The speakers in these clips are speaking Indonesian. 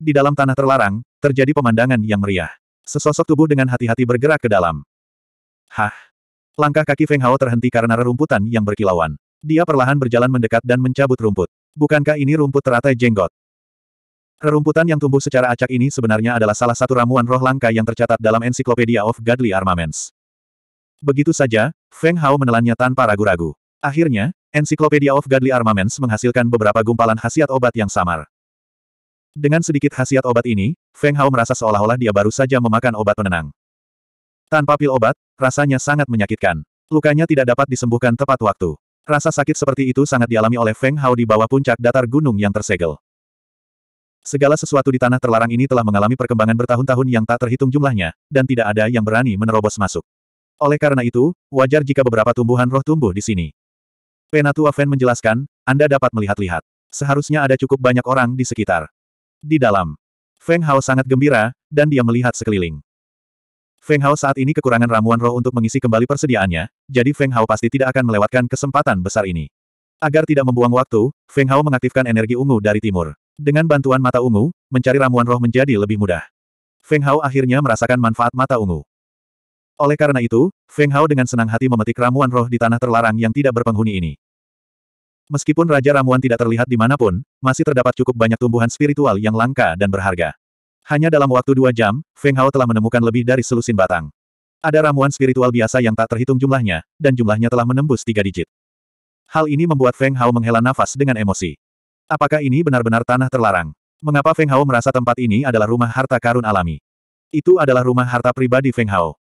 Di dalam tanah terlarang, terjadi pemandangan yang meriah. Sesosok tubuh dengan hati-hati bergerak ke dalam. Hah! Langkah kaki Feng Hao terhenti karena rerumputan yang berkilauan. Dia perlahan berjalan mendekat dan mencabut rumput. Bukankah ini rumput teratai jenggot? Rerumputan yang tumbuh secara acak ini sebenarnya adalah salah satu ramuan roh langka yang tercatat dalam Encyclopedia of Godly Armaments. Begitu saja, Feng Hao menelannya tanpa ragu-ragu. Akhirnya, Encyclopedia of Godly Armaments menghasilkan beberapa gumpalan khasiat obat yang samar. Dengan sedikit khasiat obat ini, Feng Hao merasa seolah-olah dia baru saja memakan obat penenang. Tanpa pil obat, rasanya sangat menyakitkan. Lukanya tidak dapat disembuhkan tepat waktu. Rasa sakit seperti itu sangat dialami oleh Feng Hao di bawah puncak datar gunung yang tersegel. Segala sesuatu di tanah terlarang ini telah mengalami perkembangan bertahun-tahun yang tak terhitung jumlahnya, dan tidak ada yang berani menerobos masuk. Oleh karena itu, wajar jika beberapa tumbuhan roh tumbuh di sini. Penatua Feng menjelaskan, Anda dapat melihat-lihat. Seharusnya ada cukup banyak orang di sekitar. Di dalam. Feng Hao sangat gembira, dan dia melihat sekeliling. Feng Hao saat ini kekurangan ramuan roh untuk mengisi kembali persediaannya, jadi Feng Hao pasti tidak akan melewatkan kesempatan besar ini. Agar tidak membuang waktu, Feng Hao mengaktifkan energi ungu dari timur. Dengan bantuan mata ungu, mencari ramuan roh menjadi lebih mudah. Feng Hao akhirnya merasakan manfaat mata ungu. Oleh karena itu, Feng Hao dengan senang hati memetik ramuan roh di tanah terlarang yang tidak berpenghuni ini. Meskipun Raja Ramuan tidak terlihat di dimanapun, masih terdapat cukup banyak tumbuhan spiritual yang langka dan berharga. Hanya dalam waktu dua jam, Feng Hao telah menemukan lebih dari selusin batang. Ada ramuan spiritual biasa yang tak terhitung jumlahnya, dan jumlahnya telah menembus tiga digit. Hal ini membuat Feng Hao menghela nafas dengan emosi. Apakah ini benar-benar tanah terlarang? Mengapa Feng Hao merasa tempat ini adalah rumah harta karun alami? Itu adalah rumah harta pribadi Feng Hao.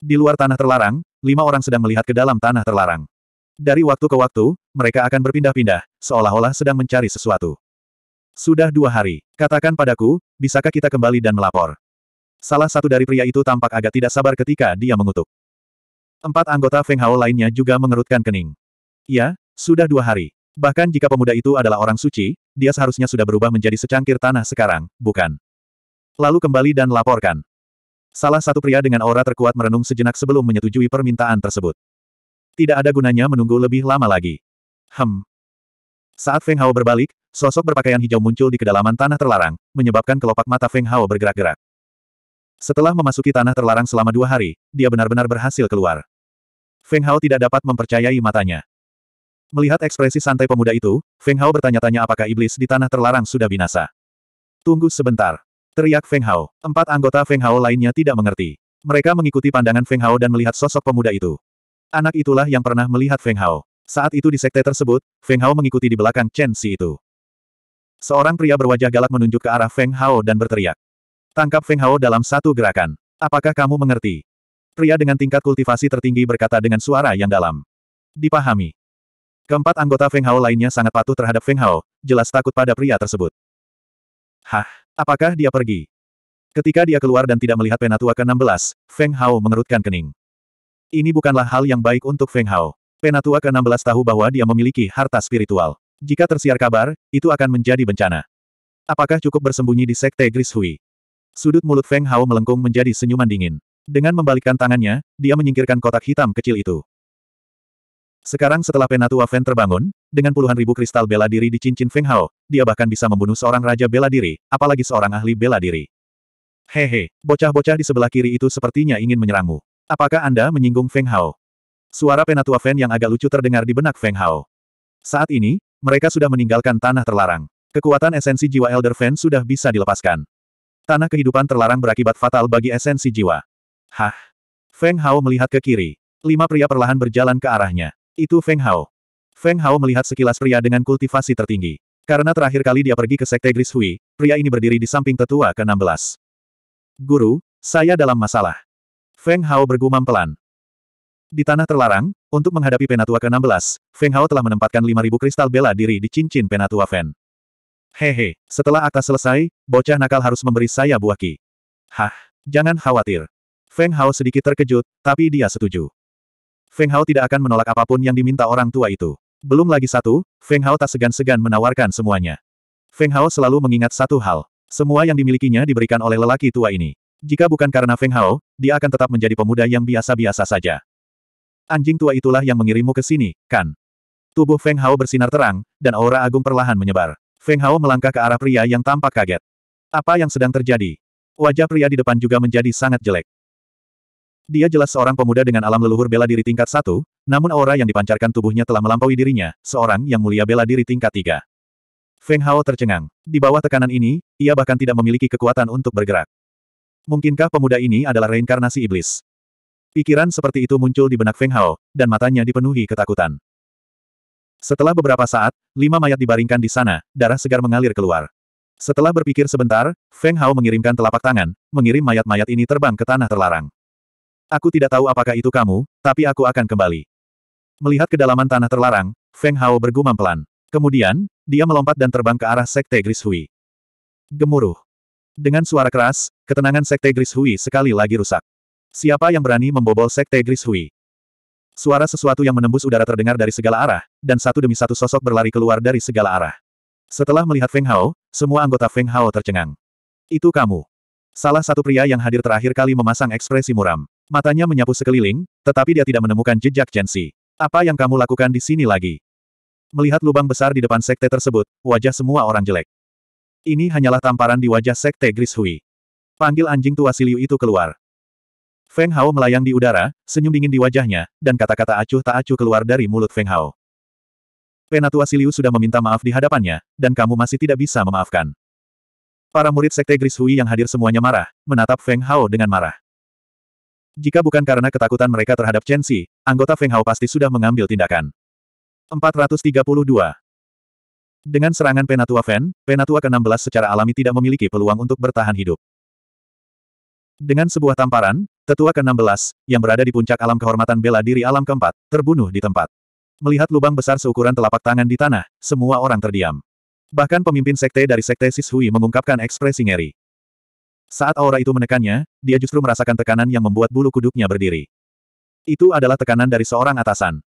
Di luar tanah terlarang, lima orang sedang melihat ke dalam tanah terlarang. Dari waktu ke waktu, mereka akan berpindah-pindah, seolah-olah sedang mencari sesuatu. Sudah dua hari, katakan padaku, bisakah kita kembali dan melapor? Salah satu dari pria itu tampak agak tidak sabar ketika dia mengutuk. Empat anggota Feng Hao lainnya juga mengerutkan kening. Ya, sudah dua hari. Bahkan jika pemuda itu adalah orang suci, dia seharusnya sudah berubah menjadi secangkir tanah sekarang, bukan? Lalu kembali dan laporkan. Salah satu pria dengan aura terkuat merenung sejenak sebelum menyetujui permintaan tersebut. Tidak ada gunanya menunggu lebih lama lagi. Hem. Saat Feng Hao berbalik, sosok berpakaian hijau muncul di kedalaman tanah terlarang, menyebabkan kelopak mata Feng Hao bergerak-gerak. Setelah memasuki tanah terlarang selama dua hari, dia benar-benar berhasil keluar. Feng Hao tidak dapat mempercayai matanya. Melihat ekspresi santai pemuda itu, Feng Hao bertanya-tanya apakah iblis di tanah terlarang sudah binasa. Tunggu sebentar. Teriak Feng Hao. Empat anggota Feng Hao lainnya tidak mengerti. Mereka mengikuti pandangan Feng Hao dan melihat sosok pemuda itu. Anak itulah yang pernah melihat Feng Hao. Saat itu di sekte tersebut, Feng Hao mengikuti di belakang Chen Si itu. Seorang pria berwajah galak menunjuk ke arah Feng Hao dan berteriak. Tangkap Feng Hao dalam satu gerakan. Apakah kamu mengerti? Pria dengan tingkat kultivasi tertinggi berkata dengan suara yang dalam. Dipahami. Keempat anggota Feng Hao lainnya sangat patuh terhadap Feng Hao, jelas takut pada pria tersebut. Hah, apakah dia pergi? Ketika dia keluar dan tidak melihat penatua ke-16, Feng Hao mengerutkan kening. Ini bukanlah hal yang baik untuk Feng Hao. Penatua ke-16 tahu bahwa dia memiliki harta spiritual. Jika tersiar kabar, itu akan menjadi bencana. Apakah cukup bersembunyi di Sekte Gris Hui? Sudut mulut Feng Hao melengkung menjadi senyuman dingin. Dengan membalikkan tangannya, dia menyingkirkan kotak hitam kecil itu. Sekarang setelah Penatua Feng terbangun, dengan puluhan ribu kristal bela diri di cincin Feng Hao, dia bahkan bisa membunuh seorang raja bela diri, apalagi seorang ahli bela diri. Hehe, bocah-bocah di sebelah kiri itu sepertinya ingin menyerangmu. Apakah Anda menyinggung Feng Hao? Suara penatua Feng yang agak lucu terdengar di benak Feng Hao. Saat ini, mereka sudah meninggalkan tanah terlarang. Kekuatan esensi jiwa Elder Feng sudah bisa dilepaskan. Tanah kehidupan terlarang berakibat fatal bagi esensi jiwa. Hah? Feng Hao melihat ke kiri. Lima pria perlahan berjalan ke arahnya. Itu Feng Hao. Feng Hao melihat sekilas pria dengan kultivasi tertinggi. Karena terakhir kali dia pergi ke Sekte Gris Hui, pria ini berdiri di samping tetua ke-16. Guru, saya dalam masalah. Feng Hao bergumam pelan. Di tanah terlarang, untuk menghadapi penatua ke-16, Feng Hao telah menempatkan 5.000 kristal bela diri di cincin penatua Fen. Hehe, setelah akta selesai, bocah nakal harus memberi saya buah ki. Hah, jangan khawatir. Feng Hao sedikit terkejut, tapi dia setuju. Feng Hao tidak akan menolak apapun yang diminta orang tua itu. Belum lagi satu, Feng Hao tak segan-segan menawarkan semuanya. Feng Hao selalu mengingat satu hal. Semua yang dimilikinya diberikan oleh lelaki tua ini. Jika bukan karena Feng Hao, dia akan tetap menjadi pemuda yang biasa-biasa saja. Anjing tua itulah yang mengirimmu ke sini, kan? Tubuh Feng Hao bersinar terang, dan aura agung perlahan menyebar. Feng Hao melangkah ke arah pria yang tampak kaget. Apa yang sedang terjadi? Wajah pria di depan juga menjadi sangat jelek. Dia jelas seorang pemuda dengan alam leluhur bela diri tingkat satu, namun aura yang dipancarkan tubuhnya telah melampaui dirinya, seorang yang mulia bela diri tingkat tiga. Feng Hao tercengang. Di bawah tekanan ini, ia bahkan tidak memiliki kekuatan untuk bergerak. Mungkinkah pemuda ini adalah reinkarnasi iblis? Pikiran seperti itu muncul di benak Feng Hao, dan matanya dipenuhi ketakutan. Setelah beberapa saat, lima mayat dibaringkan di sana, darah segar mengalir keluar. Setelah berpikir sebentar, Feng Hao mengirimkan telapak tangan, mengirim mayat-mayat ini terbang ke tanah terlarang. Aku tidak tahu apakah itu kamu, tapi aku akan kembali. Melihat kedalaman tanah terlarang, Feng Hao bergumam pelan. Kemudian, dia melompat dan terbang ke arah Sekte Grishui. Gemuruh. Dengan suara keras, ketenangan Sekte Gris Hui sekali lagi rusak. Siapa yang berani membobol Sekte Gris Hui? Suara sesuatu yang menembus udara terdengar dari segala arah, dan satu demi satu sosok berlari keluar dari segala arah. Setelah melihat Feng Hao, semua anggota Feng Hao tercengang. Itu kamu. Salah satu pria yang hadir terakhir kali memasang ekspresi muram. Matanya menyapu sekeliling, tetapi dia tidak menemukan jejak Jensi. Apa yang kamu lakukan di sini lagi? Melihat lubang besar di depan sekte tersebut, wajah semua orang jelek. Ini hanyalah tamparan di wajah sekte Gris Hui. Panggil anjing tua Siliu itu keluar. Feng Hao melayang di udara, senyum dingin di wajahnya, dan kata-kata acuh tak acuh keluar dari mulut Feng Hao. Penatua Siliu sudah meminta maaf di hadapannya, dan kamu masih tidak bisa memaafkan. Para murid sekte Gris Hui yang hadir semuanya marah, menatap Feng Hao dengan marah. Jika bukan karena ketakutan mereka terhadap Chen Xi, anggota Feng Hao pasti sudah mengambil tindakan. 432. Dengan serangan Penatua Fen, Penatua ke-16 secara alami tidak memiliki peluang untuk bertahan hidup. Dengan sebuah tamparan, tetua ke-16, yang berada di puncak alam kehormatan bela diri alam keempat, terbunuh di tempat. Melihat lubang besar seukuran telapak tangan di tanah, semua orang terdiam. Bahkan pemimpin sekte dari sekte Sishui mengungkapkan ekspresi ngeri. Saat aura itu menekannya, dia justru merasakan tekanan yang membuat bulu kuduknya berdiri. Itu adalah tekanan dari seorang atasan.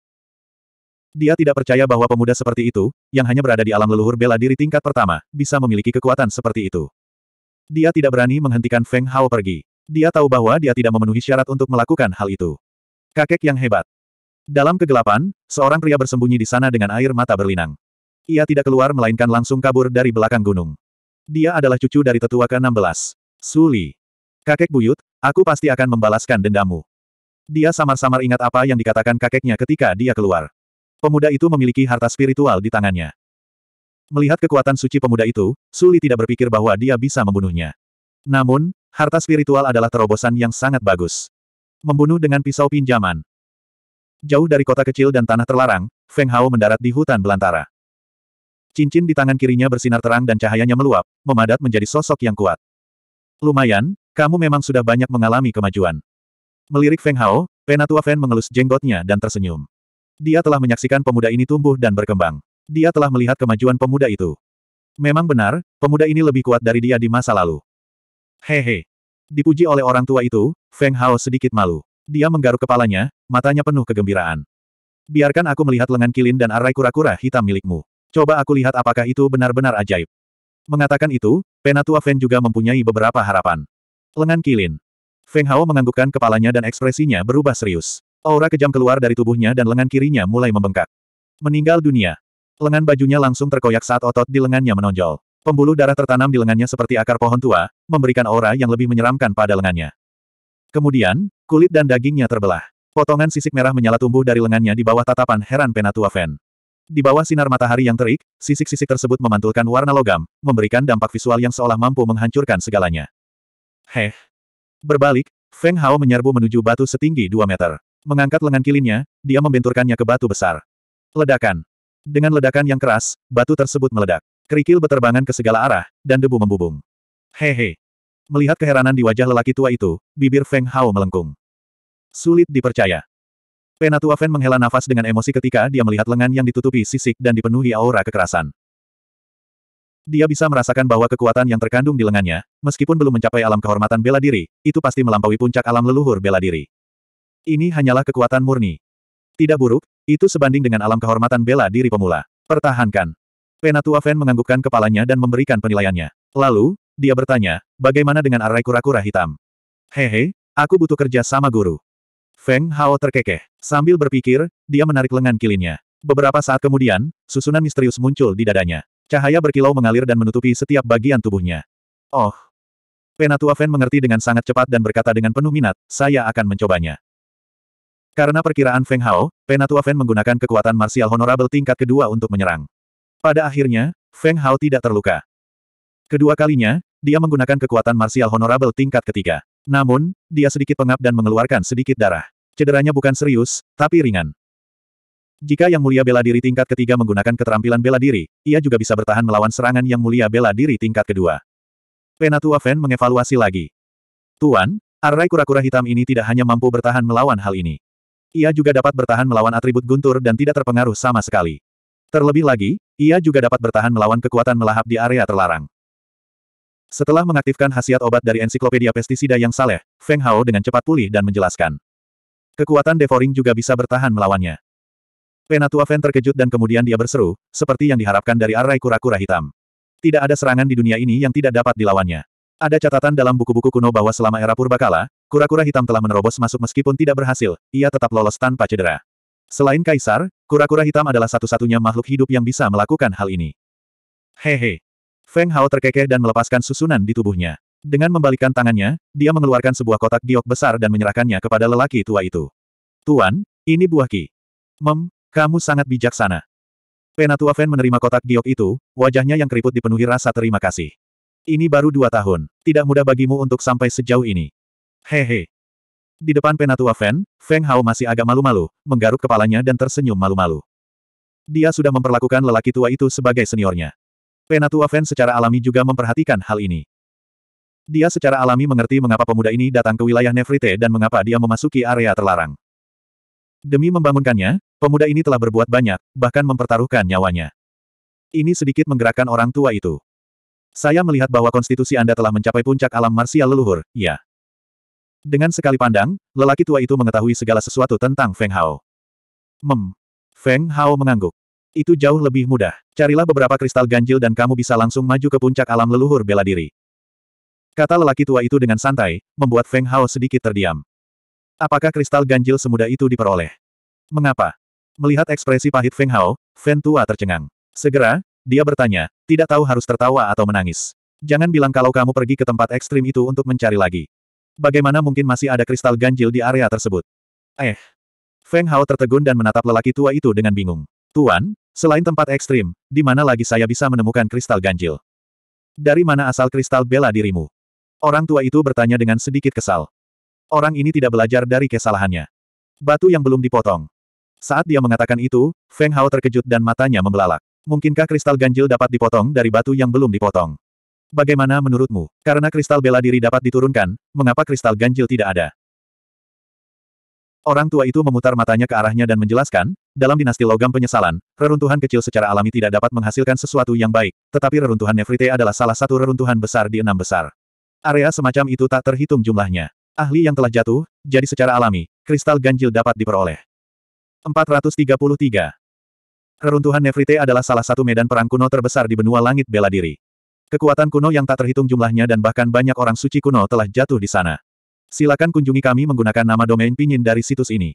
Dia tidak percaya bahwa pemuda seperti itu, yang hanya berada di alam leluhur bela diri tingkat pertama, bisa memiliki kekuatan seperti itu. Dia tidak berani menghentikan Feng Hao pergi. Dia tahu bahwa dia tidak memenuhi syarat untuk melakukan hal itu. Kakek yang hebat. Dalam kegelapan, seorang pria bersembunyi di sana dengan air mata berlinang. Ia tidak keluar melainkan langsung kabur dari belakang gunung. Dia adalah cucu dari tetua ke-16. Suli. Kakek buyut, aku pasti akan membalaskan dendamu. Dia samar-samar ingat apa yang dikatakan kakeknya ketika dia keluar. Pemuda itu memiliki harta spiritual di tangannya. Melihat kekuatan suci pemuda itu, Suli tidak berpikir bahwa dia bisa membunuhnya. Namun, harta spiritual adalah terobosan yang sangat bagus. Membunuh dengan pisau pinjaman. Jauh dari kota kecil dan tanah terlarang, Feng Hao mendarat di hutan belantara. Cincin di tangan kirinya bersinar terang dan cahayanya meluap, memadat menjadi sosok yang kuat. Lumayan, kamu memang sudah banyak mengalami kemajuan. Melirik Feng Hao, Penatua Fen mengelus jenggotnya dan tersenyum. Dia telah menyaksikan pemuda ini tumbuh dan berkembang. Dia telah melihat kemajuan pemuda itu. Memang benar, pemuda ini lebih kuat dari dia di masa lalu. Hehe. Dipuji oleh orang tua itu, Feng Hao sedikit malu. Dia menggaruk kepalanya, matanya penuh kegembiraan. Biarkan aku melihat lengan kilin dan arai kura-kura hitam milikmu. Coba aku lihat apakah itu benar-benar ajaib. Mengatakan itu, Penatua Feng juga mempunyai beberapa harapan. Lengan kilin. Feng Hao menganggukkan kepalanya dan ekspresinya berubah serius. Aura kejam keluar dari tubuhnya dan lengan kirinya mulai membengkak. Meninggal dunia. Lengan bajunya langsung terkoyak saat otot di lengannya menonjol. Pembuluh darah tertanam di lengannya seperti akar pohon tua, memberikan aura yang lebih menyeramkan pada lengannya. Kemudian, kulit dan dagingnya terbelah. Potongan sisik merah menyala tumbuh dari lengannya di bawah tatapan heran Penatua Fen. Di bawah sinar matahari yang terik, sisik-sisik tersebut memantulkan warna logam, memberikan dampak visual yang seolah mampu menghancurkan segalanya. Heh. Berbalik, Feng Hao menyerbu menuju batu setinggi 2 meter. Mengangkat lengan kilinnya, dia membenturkannya ke batu besar. Ledakan. Dengan ledakan yang keras, batu tersebut meledak. Kerikil beterbangan ke segala arah, dan debu membubung. Hehe. Melihat keheranan di wajah lelaki tua itu, bibir Feng Hao melengkung. Sulit dipercaya. Penatua Fen menghela nafas dengan emosi ketika dia melihat lengan yang ditutupi sisik dan dipenuhi aura kekerasan. Dia bisa merasakan bahwa kekuatan yang terkandung di lengannya, meskipun belum mencapai alam kehormatan bela diri, itu pasti melampaui puncak alam leluhur bela diri. Ini hanyalah kekuatan murni. Tidak buruk, itu sebanding dengan alam kehormatan bela diri pemula. Pertahankan. Penatua Fen menganggukkan kepalanya dan memberikan penilaiannya. Lalu, dia bertanya, bagaimana dengan arai kura-kura hitam? Hehe, aku butuh kerja sama guru. Feng Hao terkekeh. Sambil berpikir, dia menarik lengan kilinnya. Beberapa saat kemudian, susunan misterius muncul di dadanya. Cahaya berkilau mengalir dan menutupi setiap bagian tubuhnya. Oh. Penatua Fen mengerti dengan sangat cepat dan berkata dengan penuh minat, saya akan mencobanya. Karena perkiraan Feng Hao, Penatua Fen menggunakan kekuatan marsial honorable tingkat kedua untuk menyerang. Pada akhirnya, Feng Hao tidak terluka. Kedua kalinya, dia menggunakan kekuatan marsial honorable tingkat ketiga. Namun, dia sedikit pengap dan mengeluarkan sedikit darah. Cederanya bukan serius, tapi ringan. Jika Yang Mulia Bela Diri tingkat ketiga menggunakan keterampilan bela diri, ia juga bisa bertahan melawan serangan Yang Mulia Bela Diri tingkat kedua. Penatua Fen mengevaluasi lagi. Tuan, array kura-kura hitam ini tidak hanya mampu bertahan melawan hal ini. Ia juga dapat bertahan melawan atribut guntur dan tidak terpengaruh sama sekali. Terlebih lagi, ia juga dapat bertahan melawan kekuatan melahap di area terlarang. Setelah mengaktifkan khasiat obat dari ensiklopedia pestisida yang saleh, Feng Hao dengan cepat pulih dan menjelaskan. Kekuatan Devoring juga bisa bertahan melawannya. Penatua Feng terkejut dan kemudian dia berseru, seperti yang diharapkan dari arai kura-kura hitam. Tidak ada serangan di dunia ini yang tidak dapat dilawannya. Ada catatan dalam buku-buku kuno bahwa selama era purbakala, Kura-kura hitam telah menerobos masuk meskipun tidak berhasil, ia tetap lolos tanpa cedera. Selain kaisar, kura-kura hitam adalah satu-satunya makhluk hidup yang bisa melakukan hal ini. Hehe. Feng Hao terkekeh dan melepaskan susunan di tubuhnya. Dengan membalikkan tangannya, dia mengeluarkan sebuah kotak giok besar dan menyerahkannya kepada lelaki tua itu. Tuan, ini buah ki. Mem, kamu sangat bijaksana. Penatua Feng menerima kotak giok itu, wajahnya yang keriput dipenuhi rasa terima kasih. Ini baru dua tahun, tidak mudah bagimu untuk sampai sejauh ini. Hehe. Di depan penatua Fan, Feng Hao masih agak malu-malu, menggaruk kepalanya dan tersenyum malu-malu. Dia sudah memperlakukan lelaki tua itu sebagai seniornya. Penatua Fan secara alami juga memperhatikan hal ini. Dia secara alami mengerti mengapa pemuda ini datang ke wilayah Nefrite dan mengapa dia memasuki area terlarang. Demi membangunkannya, pemuda ini telah berbuat banyak, bahkan mempertaruhkan nyawanya. Ini sedikit menggerakkan orang tua itu. Saya melihat bahwa konstitusi Anda telah mencapai puncak alam marsial leluhur, ya. Dengan sekali pandang, lelaki tua itu mengetahui segala sesuatu tentang Feng Hao. Mem. Feng Hao mengangguk. Itu jauh lebih mudah. Carilah beberapa kristal ganjil dan kamu bisa langsung maju ke puncak alam leluhur bela diri. Kata lelaki tua itu dengan santai, membuat Feng Hao sedikit terdiam. Apakah kristal ganjil semudah itu diperoleh? Mengapa? Melihat ekspresi pahit Feng Hao, Feng Tua tercengang. Segera, dia bertanya, tidak tahu harus tertawa atau menangis. Jangan bilang kalau kamu pergi ke tempat ekstrim itu untuk mencari lagi. Bagaimana mungkin masih ada kristal ganjil di area tersebut? Eh. Feng Hao tertegun dan menatap lelaki tua itu dengan bingung. Tuan, selain tempat ekstrim, di mana lagi saya bisa menemukan kristal ganjil? Dari mana asal kristal bela dirimu? Orang tua itu bertanya dengan sedikit kesal. Orang ini tidak belajar dari kesalahannya. Batu yang belum dipotong. Saat dia mengatakan itu, Feng Hao terkejut dan matanya membelalak. Mungkinkah kristal ganjil dapat dipotong dari batu yang belum dipotong? Bagaimana menurutmu? Karena kristal bela diri dapat diturunkan, mengapa kristal ganjil tidak ada? Orang tua itu memutar matanya ke arahnya dan menjelaskan, dalam dinasti logam penyesalan, reruntuhan kecil secara alami tidak dapat menghasilkan sesuatu yang baik, tetapi reruntuhan nefrite adalah salah satu reruntuhan besar di enam besar. Area semacam itu tak terhitung jumlahnya. Ahli yang telah jatuh, jadi secara alami, kristal ganjil dapat diperoleh. 433. Reruntuhan nefrite adalah salah satu medan perang kuno terbesar di benua langit bela diri. Kekuatan kuno yang tak terhitung jumlahnya dan bahkan banyak orang suci kuno telah jatuh di sana. Silakan kunjungi kami menggunakan nama domain pinyin dari situs ini.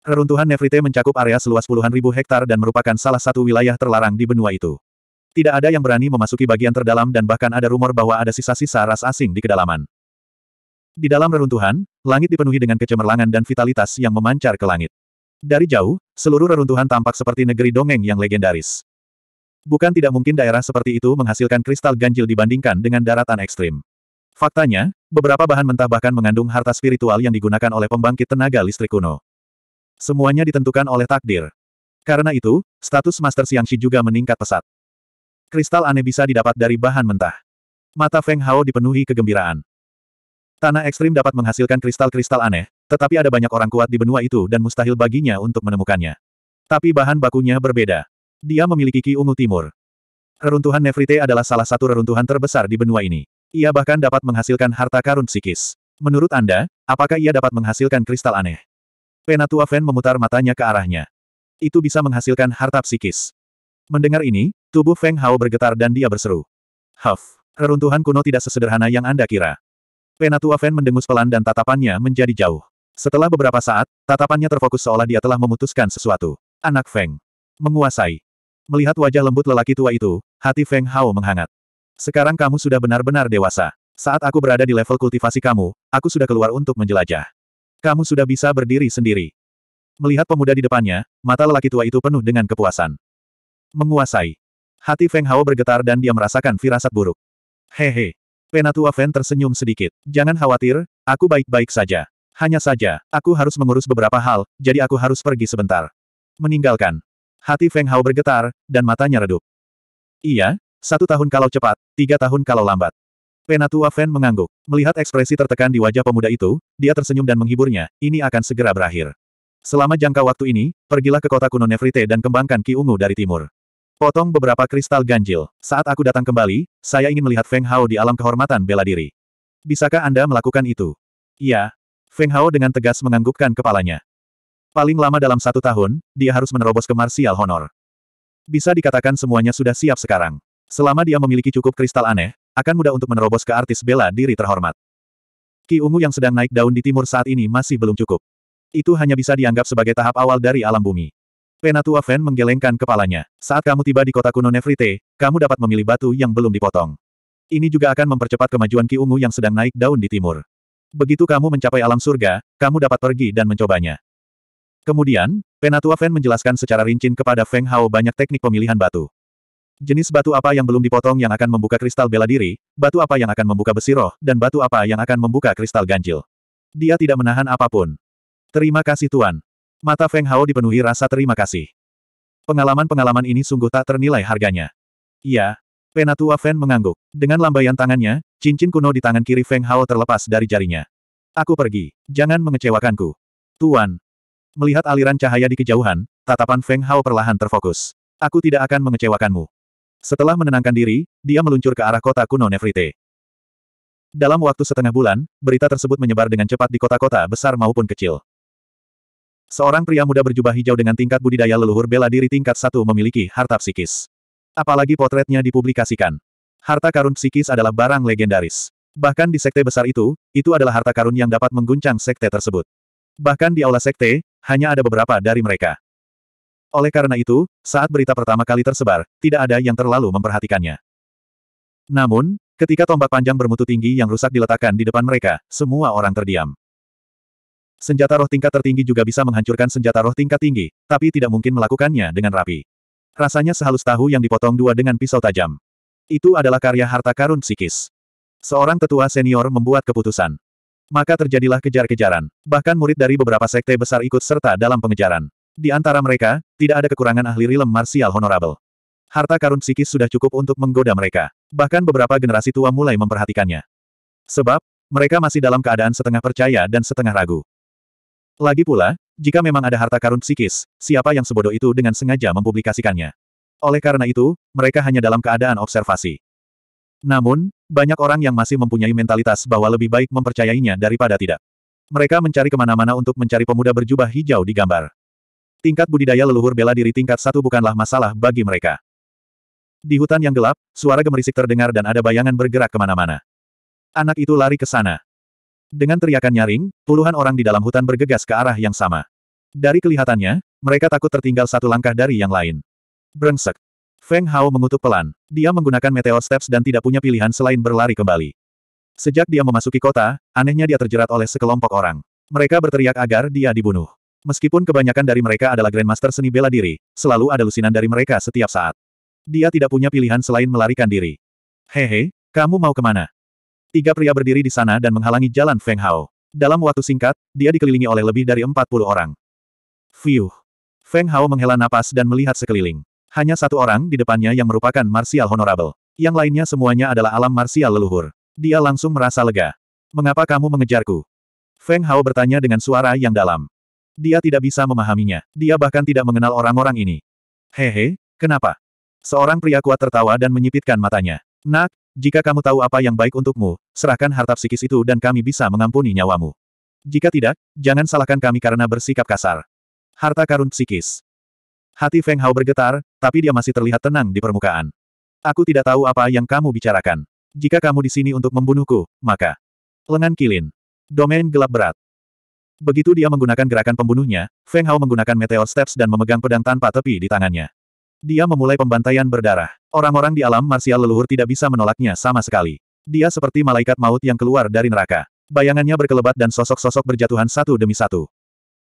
Reruntuhan Nefrite mencakup area seluas puluhan ribu hektar dan merupakan salah satu wilayah terlarang di benua itu. Tidak ada yang berani memasuki bagian terdalam dan bahkan ada rumor bahwa ada sisa-sisa ras asing di kedalaman. Di dalam reruntuhan, langit dipenuhi dengan kecemerlangan dan vitalitas yang memancar ke langit. Dari jauh, seluruh reruntuhan tampak seperti negeri dongeng yang legendaris. Bukan tidak mungkin daerah seperti itu menghasilkan kristal ganjil dibandingkan dengan daratan ekstrim. Faktanya, beberapa bahan mentah bahkan mengandung harta spiritual yang digunakan oleh pembangkit tenaga listrik kuno. Semuanya ditentukan oleh takdir. Karena itu, status Master Siang Xiangxi juga meningkat pesat. Kristal aneh bisa didapat dari bahan mentah. Mata Feng Hao dipenuhi kegembiraan. Tanah ekstrim dapat menghasilkan kristal-kristal aneh, tetapi ada banyak orang kuat di benua itu dan mustahil baginya untuk menemukannya. Tapi bahan bakunya berbeda dia memiliki Ki Ungu Timur. Reruntuhan Nefrite adalah salah satu reruntuhan terbesar di benua ini. Ia bahkan dapat menghasilkan harta karun psikis. Menurut Anda, apakah ia dapat menghasilkan kristal aneh? Penatua Fen memutar matanya ke arahnya. Itu bisa menghasilkan harta psikis. Mendengar ini, tubuh Feng Hao bergetar dan dia berseru. Huff, reruntuhan kuno tidak sesederhana yang Anda kira. Penatua Fen mendengus pelan dan tatapannya menjadi jauh. Setelah beberapa saat, tatapannya terfokus seolah dia telah memutuskan sesuatu. Anak Feng. Menguasai. Melihat wajah lembut lelaki tua itu, hati Feng Hao menghangat. Sekarang kamu sudah benar-benar dewasa. Saat aku berada di level kultivasi kamu, aku sudah keluar untuk menjelajah. Kamu sudah bisa berdiri sendiri. Melihat pemuda di depannya, mata lelaki tua itu penuh dengan kepuasan. Menguasai. Hati Feng Hao bergetar dan dia merasakan firasat buruk. Hehe. Penatua Feng tersenyum sedikit. Jangan khawatir, aku baik-baik saja. Hanya saja, aku harus mengurus beberapa hal, jadi aku harus pergi sebentar. Meninggalkan. Hati Feng Hao bergetar, dan matanya redup. Iya, satu tahun kalau cepat, tiga tahun kalau lambat. Penatua Feng mengangguk. Melihat ekspresi tertekan di wajah pemuda itu, dia tersenyum dan menghiburnya, ini akan segera berakhir. Selama jangka waktu ini, pergilah ke kota kuno Nefrite dan kembangkan Ki Ungu dari timur. Potong beberapa kristal ganjil. Saat aku datang kembali, saya ingin melihat Feng Hao di alam kehormatan bela diri. Bisakah Anda melakukan itu? Iya. Feng Hao dengan tegas menganggukkan kepalanya. Paling lama dalam satu tahun, dia harus menerobos ke martial honor. Bisa dikatakan semuanya sudah siap sekarang. Selama dia memiliki cukup kristal aneh, akan mudah untuk menerobos ke artis bela diri terhormat. Ki ungu yang sedang naik daun di timur saat ini masih belum cukup. Itu hanya bisa dianggap sebagai tahap awal dari alam bumi. Penatua Fen menggelengkan kepalanya. Saat kamu tiba di kota kuno Nefrite, kamu dapat memilih batu yang belum dipotong. Ini juga akan mempercepat kemajuan Ki Ungu yang sedang naik daun di timur. Begitu kamu mencapai alam surga, kamu dapat pergi dan mencobanya. Kemudian, Penatua Fan menjelaskan secara rinci kepada Feng Hao banyak teknik pemilihan batu. Jenis batu apa yang belum dipotong yang akan membuka kristal bela diri, batu apa yang akan membuka besi roh, dan batu apa yang akan membuka kristal ganjil. Dia tidak menahan apapun. Terima kasih Tuan. Mata Feng Hao dipenuhi rasa terima kasih. Pengalaman-pengalaman ini sungguh tak ternilai harganya. Iya. Penatua Fan mengangguk. Dengan lambaian tangannya, cincin kuno di tangan kiri Feng Hao terlepas dari jarinya. Aku pergi. Jangan mengecewakanku. Tuan, Melihat aliran cahaya di kejauhan, tatapan Feng Hao perlahan terfokus. Aku tidak akan mengecewakanmu. Setelah menenangkan diri, dia meluncur ke arah kota kuno Nefrite. Dalam waktu setengah bulan, berita tersebut menyebar dengan cepat di kota-kota besar maupun kecil. Seorang pria muda berjubah hijau dengan tingkat budidaya leluhur bela diri tingkat satu memiliki harta psikis. Apalagi potretnya dipublikasikan. Harta karun psikis adalah barang legendaris. Bahkan di sekte besar itu, itu adalah harta karun yang dapat mengguncang sekte tersebut. Bahkan di aula sekte, hanya ada beberapa dari mereka. Oleh karena itu, saat berita pertama kali tersebar, tidak ada yang terlalu memperhatikannya. Namun, ketika tombak panjang bermutu tinggi yang rusak diletakkan di depan mereka, semua orang terdiam. Senjata roh tingkat tertinggi juga bisa menghancurkan senjata roh tingkat tinggi, tapi tidak mungkin melakukannya dengan rapi. Rasanya sehalus tahu yang dipotong dua dengan pisau tajam. Itu adalah karya harta karun psikis. Seorang tetua senior membuat keputusan. Maka terjadilah kejar-kejaran. Bahkan murid dari beberapa sekte besar ikut serta dalam pengejaran. Di antara mereka, tidak ada kekurangan ahli rilem martial honorable. Harta karun psikis sudah cukup untuk menggoda mereka. Bahkan beberapa generasi tua mulai memperhatikannya. Sebab, mereka masih dalam keadaan setengah percaya dan setengah ragu. Lagi pula, jika memang ada harta karun psikis, siapa yang sebodoh itu dengan sengaja mempublikasikannya? Oleh karena itu, mereka hanya dalam keadaan observasi. Namun, banyak orang yang masih mempunyai mentalitas bahwa lebih baik mempercayainya daripada tidak. Mereka mencari kemana-mana untuk mencari pemuda berjubah hijau di gambar. Tingkat budidaya leluhur bela diri tingkat satu bukanlah masalah bagi mereka. Di hutan yang gelap, suara gemerisik terdengar dan ada bayangan bergerak kemana-mana. Anak itu lari ke sana. Dengan teriakan nyaring, puluhan orang di dalam hutan bergegas ke arah yang sama. Dari kelihatannya, mereka takut tertinggal satu langkah dari yang lain. Brengsek. Feng Hao mengutuk pelan. Dia menggunakan meteor steps dan tidak punya pilihan selain berlari kembali. Sejak dia memasuki kota, anehnya dia terjerat oleh sekelompok orang. Mereka berteriak agar dia dibunuh. Meskipun kebanyakan dari mereka adalah Grandmaster seni bela diri, selalu ada lusinan dari mereka setiap saat. Dia tidak punya pilihan selain melarikan diri. Hehe, kamu mau kemana? Tiga pria berdiri di sana dan menghalangi jalan Feng Hao. Dalam waktu singkat, dia dikelilingi oleh lebih dari 40 orang. Fiuh. Feng Hao menghela napas dan melihat sekeliling. Hanya satu orang di depannya yang merupakan Martial Honorable. Yang lainnya semuanya adalah alam Martial leluhur. Dia langsung merasa lega. Mengapa kamu mengejarku? Feng Hao bertanya dengan suara yang dalam. Dia tidak bisa memahaminya. Dia bahkan tidak mengenal orang-orang ini. Hehe, kenapa? Seorang pria kuat tertawa dan menyipitkan matanya. Nak, jika kamu tahu apa yang baik untukmu, serahkan harta psikis itu dan kami bisa mengampuni nyawamu. Jika tidak, jangan salahkan kami karena bersikap kasar. Harta karun psikis. Hati Feng Hao bergetar, tapi dia masih terlihat tenang di permukaan. Aku tidak tahu apa yang kamu bicarakan. Jika kamu di sini untuk membunuhku, maka... Lengan kilin. Domain gelap berat. Begitu dia menggunakan gerakan pembunuhnya, Feng Hao menggunakan meteor steps dan memegang pedang tanpa tepi di tangannya. Dia memulai pembantaian berdarah. Orang-orang di alam marsial leluhur tidak bisa menolaknya sama sekali. Dia seperti malaikat maut yang keluar dari neraka. Bayangannya berkelebat dan sosok-sosok berjatuhan satu demi satu.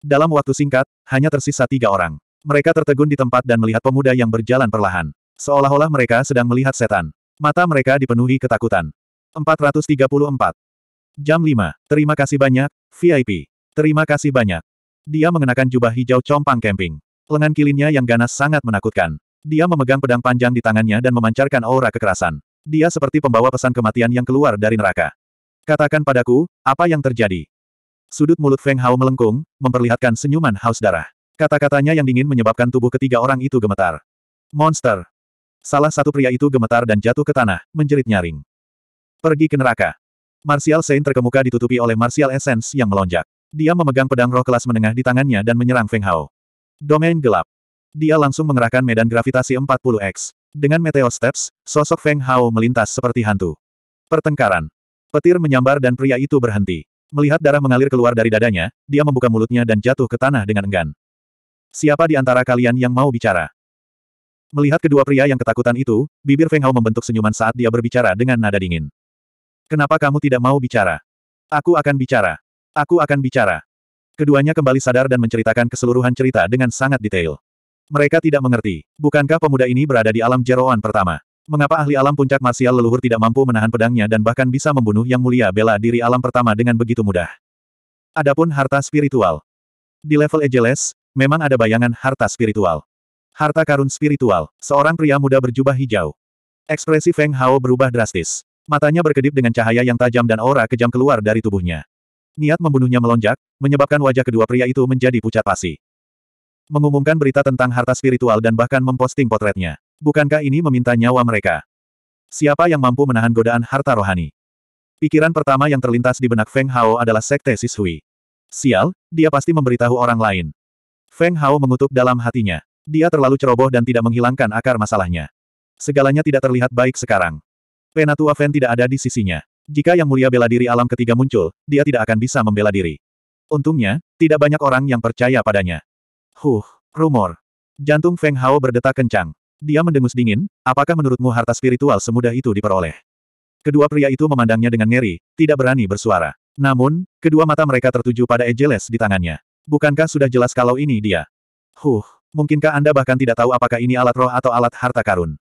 Dalam waktu singkat, hanya tersisa tiga orang. Mereka tertegun di tempat dan melihat pemuda yang berjalan perlahan. Seolah-olah mereka sedang melihat setan. Mata mereka dipenuhi ketakutan. 434. Jam 5. Terima kasih banyak, VIP. Terima kasih banyak. Dia mengenakan jubah hijau compang camping. Lengan kilinnya yang ganas sangat menakutkan. Dia memegang pedang panjang di tangannya dan memancarkan aura kekerasan. Dia seperti pembawa pesan kematian yang keluar dari neraka. Katakan padaku, apa yang terjadi? Sudut mulut Feng Hao melengkung, memperlihatkan senyuman haus darah. Kata-katanya yang dingin menyebabkan tubuh ketiga orang itu gemetar. Monster. Salah satu pria itu gemetar dan jatuh ke tanah, menjerit nyaring. Pergi ke neraka. Martial Saint terkemuka ditutupi oleh Martial Essence yang melonjak. Dia memegang pedang roh kelas menengah di tangannya dan menyerang Feng Hao. Domain gelap. Dia langsung mengerahkan medan gravitasi 40X. Dengan Meteor Steps, sosok Feng Hao melintas seperti hantu. Pertengkaran. Petir menyambar dan pria itu berhenti. Melihat darah mengalir keluar dari dadanya, dia membuka mulutnya dan jatuh ke tanah dengan enggan. Siapa di antara kalian yang mau bicara? Melihat kedua pria yang ketakutan itu, bibir Feng Hao membentuk senyuman saat dia berbicara dengan nada dingin. Kenapa kamu tidak mau bicara? Aku akan bicara. Aku akan bicara. Keduanya kembali sadar dan menceritakan keseluruhan cerita dengan sangat detail. Mereka tidak mengerti. Bukankah pemuda ini berada di alam jeroan pertama? Mengapa ahli alam puncak marsial leluhur tidak mampu menahan pedangnya dan bahkan bisa membunuh yang mulia bela diri alam pertama dengan begitu mudah? Adapun harta spiritual. Di level Ejeles, memang ada bayangan harta spiritual. Harta karun spiritual, seorang pria muda berjubah hijau. Ekspresi Feng Hao berubah drastis. Matanya berkedip dengan cahaya yang tajam dan aura kejam keluar dari tubuhnya. Niat membunuhnya melonjak, menyebabkan wajah kedua pria itu menjadi pucat pasi. Mengumumkan berita tentang harta spiritual dan bahkan memposting potretnya. Bukankah ini meminta nyawa mereka? Siapa yang mampu menahan godaan harta rohani? Pikiran pertama yang terlintas di benak Feng Hao adalah Sekte Sishui. Sial, dia pasti memberitahu orang lain. Feng Hao mengutuk dalam hatinya. Dia terlalu ceroboh dan tidak menghilangkan akar masalahnya. Segalanya tidak terlihat baik sekarang. Penatua Feng tidak ada di sisinya. Jika Yang Mulia bela diri alam ketiga muncul, dia tidak akan bisa membela diri. Untungnya, tidak banyak orang yang percaya padanya. Huh, rumor. Jantung Feng Hao berdetak kencang. Dia mendengus dingin, apakah menurutmu harta spiritual semudah itu diperoleh? Kedua pria itu memandangnya dengan ngeri, tidak berani bersuara. Namun, kedua mata mereka tertuju pada Ejeles di tangannya. Bukankah sudah jelas kalau ini dia? Huh, mungkinkah Anda bahkan tidak tahu apakah ini alat roh atau alat harta karun?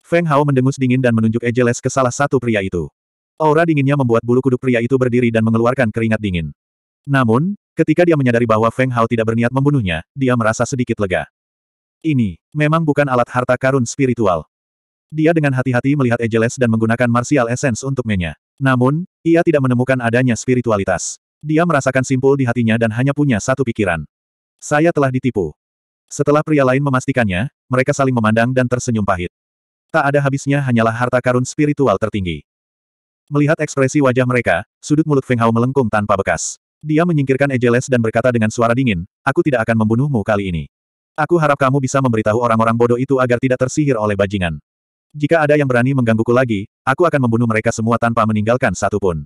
Feng Hao mendengus dingin dan menunjuk Ejeles ke salah satu pria itu. Aura dinginnya membuat bulu kuduk pria itu berdiri dan mengeluarkan keringat dingin. Namun, ketika dia menyadari bahwa Feng Hao tidak berniat membunuhnya, dia merasa sedikit lega. Ini, memang bukan alat harta karun spiritual. Dia dengan hati-hati melihat Ejeles dan menggunakan martial essence untuk menya. Namun, ia tidak menemukan adanya spiritualitas. Dia merasakan simpul di hatinya dan hanya punya satu pikiran. Saya telah ditipu. Setelah pria lain memastikannya, mereka saling memandang dan tersenyum pahit. Tak ada habisnya hanyalah harta karun spiritual tertinggi. Melihat ekspresi wajah mereka, sudut mulut Feng Hao melengkung tanpa bekas. Dia menyingkirkan Ejeles dan berkata dengan suara dingin, aku tidak akan membunuhmu kali ini. Aku harap kamu bisa memberitahu orang-orang bodoh itu agar tidak tersihir oleh bajingan. Jika ada yang berani menggangguku lagi, aku akan membunuh mereka semua tanpa meninggalkan satu pun.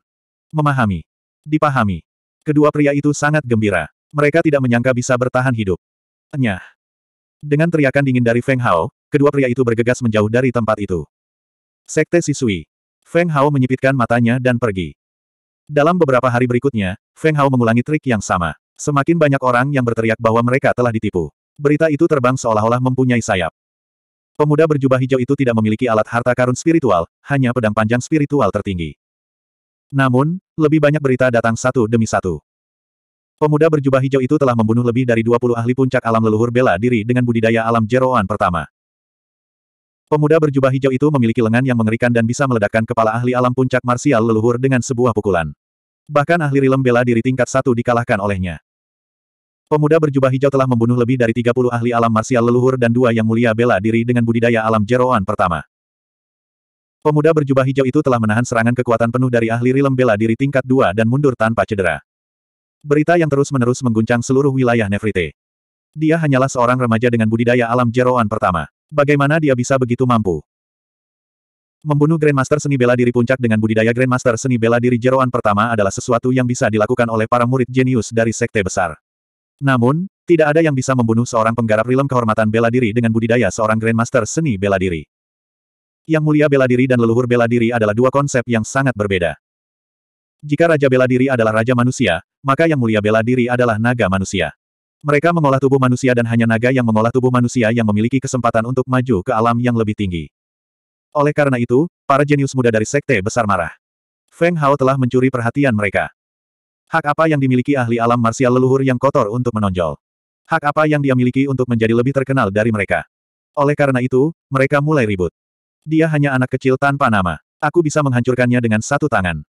Memahami. Dipahami. Kedua pria itu sangat gembira. Mereka tidak menyangka bisa bertahan hidup. Enyah. Dengan teriakan dingin dari Feng Hao, kedua pria itu bergegas menjauh dari tempat itu. Sekte Sisui. Feng Hao menyipitkan matanya dan pergi. Dalam beberapa hari berikutnya, Feng Hao mengulangi trik yang sama. Semakin banyak orang yang berteriak bahwa mereka telah ditipu. Berita itu terbang seolah-olah mempunyai sayap. Pemuda berjubah hijau itu tidak memiliki alat harta karun spiritual, hanya pedang panjang spiritual tertinggi. Namun, lebih banyak berita datang satu demi satu. Pemuda berjubah hijau itu telah membunuh lebih dari 20 ahli puncak alam leluhur bela diri dengan budidaya alam jeroan pertama. Pemuda berjubah hijau itu memiliki lengan yang mengerikan dan bisa meledakkan kepala ahli alam puncak marsial leluhur dengan sebuah pukulan. Bahkan ahli rilem bela diri tingkat satu dikalahkan olehnya. Pemuda berjubah hijau telah membunuh lebih dari 30 ahli alam marsial leluhur dan dua yang mulia bela diri dengan budidaya alam jeroan pertama. Pemuda berjubah hijau itu telah menahan serangan kekuatan penuh dari ahli rilem bela diri tingkat 2 dan mundur tanpa cedera. Berita yang terus-menerus mengguncang seluruh wilayah Nefrite. Dia hanyalah seorang remaja dengan budidaya alam jeroan pertama. Bagaimana dia bisa begitu mampu? Membunuh Grandmaster seni bela diri puncak dengan budidaya Grandmaster seni bela diri jeroan pertama adalah sesuatu yang bisa dilakukan oleh para murid jenius dari sekte besar. Namun, tidak ada yang bisa membunuh seorang penggarap rilem kehormatan bela diri dengan budidaya seorang Grandmaster seni bela diri. Yang mulia bela diri dan leluhur bela diri adalah dua konsep yang sangat berbeda. Jika Raja Bela Diri adalah Raja Manusia, maka Yang Mulia Bela Diri adalah naga manusia. Mereka mengolah tubuh manusia dan hanya naga yang mengolah tubuh manusia yang memiliki kesempatan untuk maju ke alam yang lebih tinggi. Oleh karena itu, para jenius muda dari Sekte Besar marah. Feng Hao telah mencuri perhatian mereka. Hak apa yang dimiliki ahli alam marsial leluhur yang kotor untuk menonjol? Hak apa yang dia miliki untuk menjadi lebih terkenal dari mereka? Oleh karena itu, mereka mulai ribut. Dia hanya anak kecil tanpa nama. Aku bisa menghancurkannya dengan satu tangan.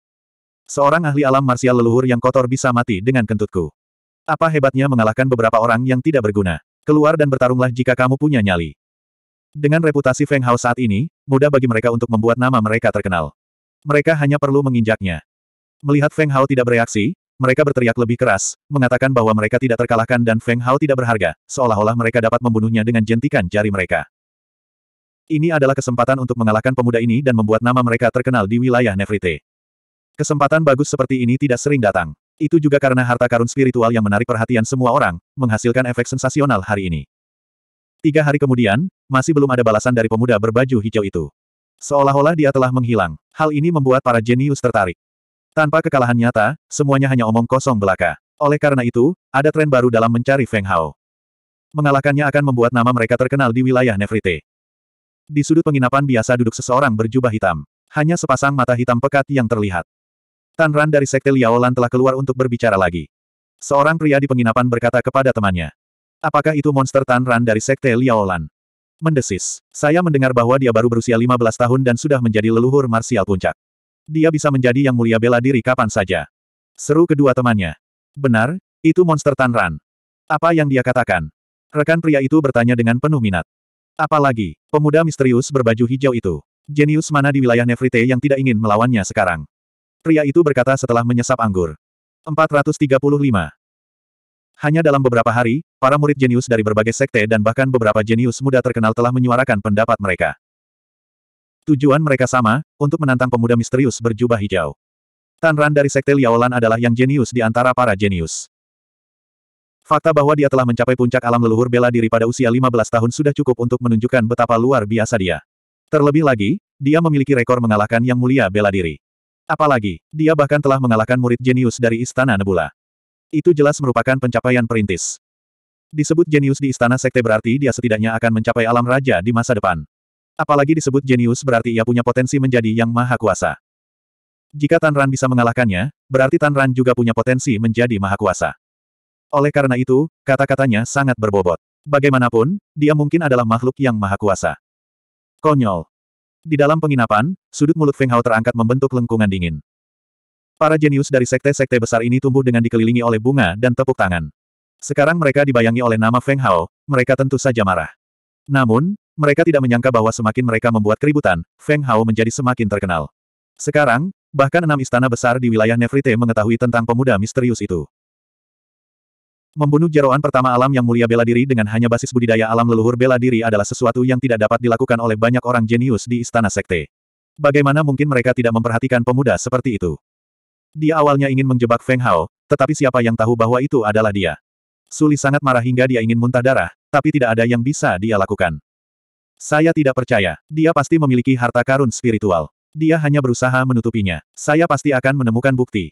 Seorang ahli alam marsial leluhur yang kotor bisa mati dengan kentutku. Apa hebatnya mengalahkan beberapa orang yang tidak berguna. Keluar dan bertarunglah jika kamu punya nyali. Dengan reputasi Feng Hao saat ini, mudah bagi mereka untuk membuat nama mereka terkenal. Mereka hanya perlu menginjaknya. Melihat Feng Hao tidak bereaksi, mereka berteriak lebih keras, mengatakan bahwa mereka tidak terkalahkan dan Feng Hao tidak berharga, seolah-olah mereka dapat membunuhnya dengan jentikan jari mereka. Ini adalah kesempatan untuk mengalahkan pemuda ini dan membuat nama mereka terkenal di wilayah Nefrite. Kesempatan bagus seperti ini tidak sering datang. Itu juga karena harta karun spiritual yang menarik perhatian semua orang, menghasilkan efek sensasional hari ini. Tiga hari kemudian, masih belum ada balasan dari pemuda berbaju hijau itu. Seolah-olah dia telah menghilang. Hal ini membuat para jenius tertarik. Tanpa kekalahan nyata, semuanya hanya omong kosong belaka. Oleh karena itu, ada tren baru dalam mencari Feng Hao. Mengalahkannya akan membuat nama mereka terkenal di wilayah Nefrite. Di sudut penginapan biasa duduk seseorang berjubah hitam. Hanya sepasang mata hitam pekat yang terlihat. Tan Ran dari Sekte Liaolan telah keluar untuk berbicara lagi. Seorang pria di penginapan berkata kepada temannya. Apakah itu monster Tan Ran dari Sekte Liaolan? Mendesis. Saya mendengar bahwa dia baru berusia 15 tahun dan sudah menjadi leluhur marsial puncak. Dia bisa menjadi yang mulia bela diri kapan saja. Seru kedua temannya. Benar, itu monster Tan Ran. Apa yang dia katakan? Rekan pria itu bertanya dengan penuh minat. Apalagi, pemuda misterius berbaju hijau itu. Jenius mana di wilayah Nefrite yang tidak ingin melawannya sekarang? Pria itu berkata setelah menyesap anggur. 435. Hanya dalam beberapa hari, para murid jenius dari berbagai sekte dan bahkan beberapa jenius muda terkenal telah menyuarakan pendapat mereka. Tujuan mereka sama, untuk menantang pemuda misterius berjubah hijau. Tanran dari sekte Liaolan adalah yang jenius di antara para jenius. Fakta bahwa dia telah mencapai puncak alam leluhur bela diri pada usia 15 tahun sudah cukup untuk menunjukkan betapa luar biasa dia. Terlebih lagi, dia memiliki rekor mengalahkan yang mulia bela diri. Apalagi, dia bahkan telah mengalahkan murid jenius dari Istana Nebula. Itu jelas merupakan pencapaian perintis. Disebut jenius di Istana Sekte berarti dia setidaknya akan mencapai alam raja di masa depan. Apalagi disebut jenius berarti ia punya potensi menjadi yang maha kuasa. Jika Tanran bisa mengalahkannya, berarti Tanran juga punya potensi menjadi maha kuasa. Oleh karena itu, kata-katanya sangat berbobot. Bagaimanapun, dia mungkin adalah makhluk yang maha kuasa. Konyol. Di dalam penginapan, sudut mulut Feng Hao terangkat membentuk lengkungan dingin. Para jenius dari sekte-sekte besar ini tumbuh dengan dikelilingi oleh bunga dan tepuk tangan. Sekarang mereka dibayangi oleh nama Feng Hao, mereka tentu saja marah. Namun, mereka tidak menyangka bahwa semakin mereka membuat keributan, Feng Hao menjadi semakin terkenal. Sekarang, bahkan enam istana besar di wilayah Nefrite mengetahui tentang pemuda misterius itu. Membunuh jeroan pertama alam yang mulia bela diri dengan hanya basis budidaya alam leluhur bela diri adalah sesuatu yang tidak dapat dilakukan oleh banyak orang jenius di istana sekte. Bagaimana mungkin mereka tidak memperhatikan pemuda seperti itu? Dia awalnya ingin menjebak Feng Hao, tetapi siapa yang tahu bahwa itu adalah dia? Suli sangat marah hingga dia ingin muntah darah, tapi tidak ada yang bisa dia lakukan. Saya tidak percaya, dia pasti memiliki harta karun spiritual. Dia hanya berusaha menutupinya. Saya pasti akan menemukan bukti.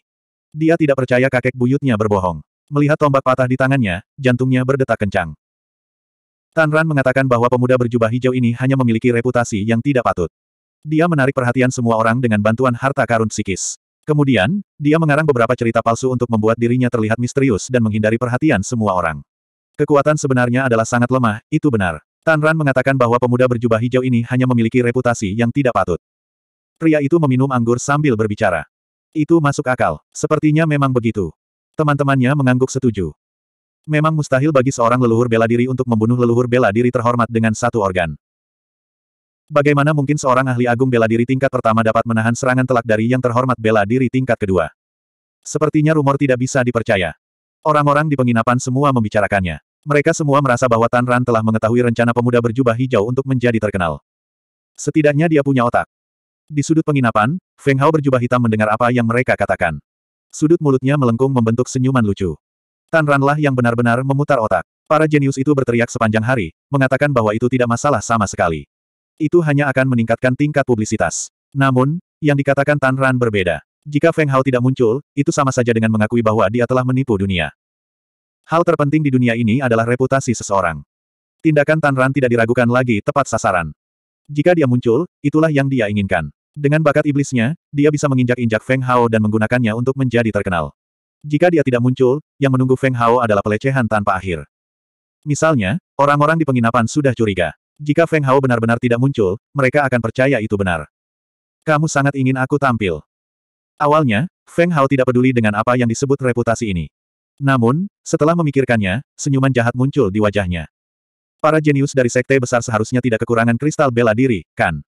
Dia tidak percaya kakek buyutnya berbohong. Melihat tombak patah di tangannya, jantungnya berdetak kencang. Tan Ran mengatakan bahwa pemuda berjubah hijau ini hanya memiliki reputasi yang tidak patut. Dia menarik perhatian semua orang dengan bantuan harta karun psikis. Kemudian, dia mengarang beberapa cerita palsu untuk membuat dirinya terlihat misterius dan menghindari perhatian semua orang. Kekuatan sebenarnya adalah sangat lemah, itu benar. Tan Ran mengatakan bahwa pemuda berjubah hijau ini hanya memiliki reputasi yang tidak patut. Pria itu meminum anggur sambil berbicara. Itu masuk akal, sepertinya memang begitu. Teman-temannya mengangguk setuju. Memang mustahil bagi seorang leluhur bela diri untuk membunuh leluhur bela diri terhormat dengan satu organ. Bagaimana mungkin seorang ahli agung bela diri tingkat pertama dapat menahan serangan telak dari yang terhormat bela diri tingkat kedua? Sepertinya rumor tidak bisa dipercaya. Orang-orang di penginapan semua membicarakannya. Mereka semua merasa bahwa Tan Ran telah mengetahui rencana pemuda berjubah hijau untuk menjadi terkenal. Setidaknya dia punya otak. Di sudut penginapan, Feng Hao berjubah hitam mendengar apa yang mereka katakan. Sudut mulutnya melengkung membentuk senyuman lucu. Tan Ranlah yang benar-benar memutar otak. Para jenius itu berteriak sepanjang hari, mengatakan bahwa itu tidak masalah sama sekali. Itu hanya akan meningkatkan tingkat publisitas. Namun, yang dikatakan Tan Ran berbeda. Jika Feng Hao tidak muncul, itu sama saja dengan mengakui bahwa dia telah menipu dunia. Hal terpenting di dunia ini adalah reputasi seseorang. Tindakan Tan Ran tidak diragukan lagi tepat sasaran. Jika dia muncul, itulah yang dia inginkan. Dengan bakat iblisnya, dia bisa menginjak-injak Feng Hao dan menggunakannya untuk menjadi terkenal. Jika dia tidak muncul, yang menunggu Feng Hao adalah pelecehan tanpa akhir. Misalnya, orang-orang di penginapan sudah curiga. Jika Feng Hao benar-benar tidak muncul, mereka akan percaya itu benar. Kamu sangat ingin aku tampil. Awalnya, Feng Hao tidak peduli dengan apa yang disebut reputasi ini. Namun, setelah memikirkannya, senyuman jahat muncul di wajahnya. Para jenius dari sekte besar seharusnya tidak kekurangan kristal bela diri, kan?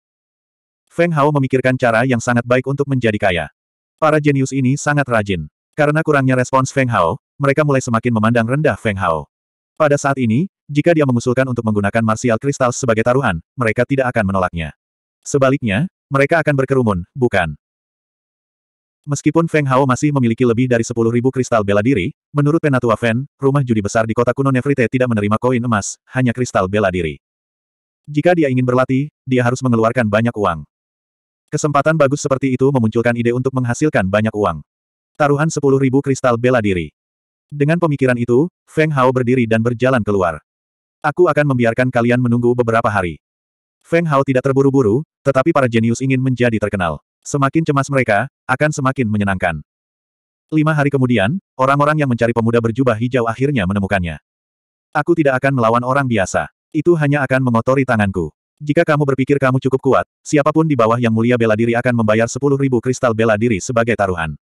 Feng Hao memikirkan cara yang sangat baik untuk menjadi kaya. Para jenius ini sangat rajin. Karena kurangnya respons Feng Hao, mereka mulai semakin memandang rendah Feng Hao. Pada saat ini, jika dia mengusulkan untuk menggunakan martial kristal sebagai taruhan, mereka tidak akan menolaknya. Sebaliknya, mereka akan berkerumun, bukan? Meskipun Feng Hao masih memiliki lebih dari 10.000 kristal bela diri, menurut Penatua Fen, rumah judi besar di kota kuno Nefrite tidak menerima koin emas, hanya kristal bela diri. Jika dia ingin berlatih, dia harus mengeluarkan banyak uang. Kesempatan bagus seperti itu memunculkan ide untuk menghasilkan banyak uang. Taruhan 10.000 kristal bela diri. Dengan pemikiran itu, Feng Hao berdiri dan berjalan keluar. Aku akan membiarkan kalian menunggu beberapa hari. Feng Hao tidak terburu-buru, tetapi para jenius ingin menjadi terkenal. Semakin cemas mereka, akan semakin menyenangkan. Lima hari kemudian, orang-orang yang mencari pemuda berjubah hijau akhirnya menemukannya. Aku tidak akan melawan orang biasa. Itu hanya akan mengotori tanganku. Jika kamu berpikir kamu cukup kuat, siapapun di bawah yang mulia bela diri akan membayar sepuluh ribu kristal bela diri sebagai taruhan.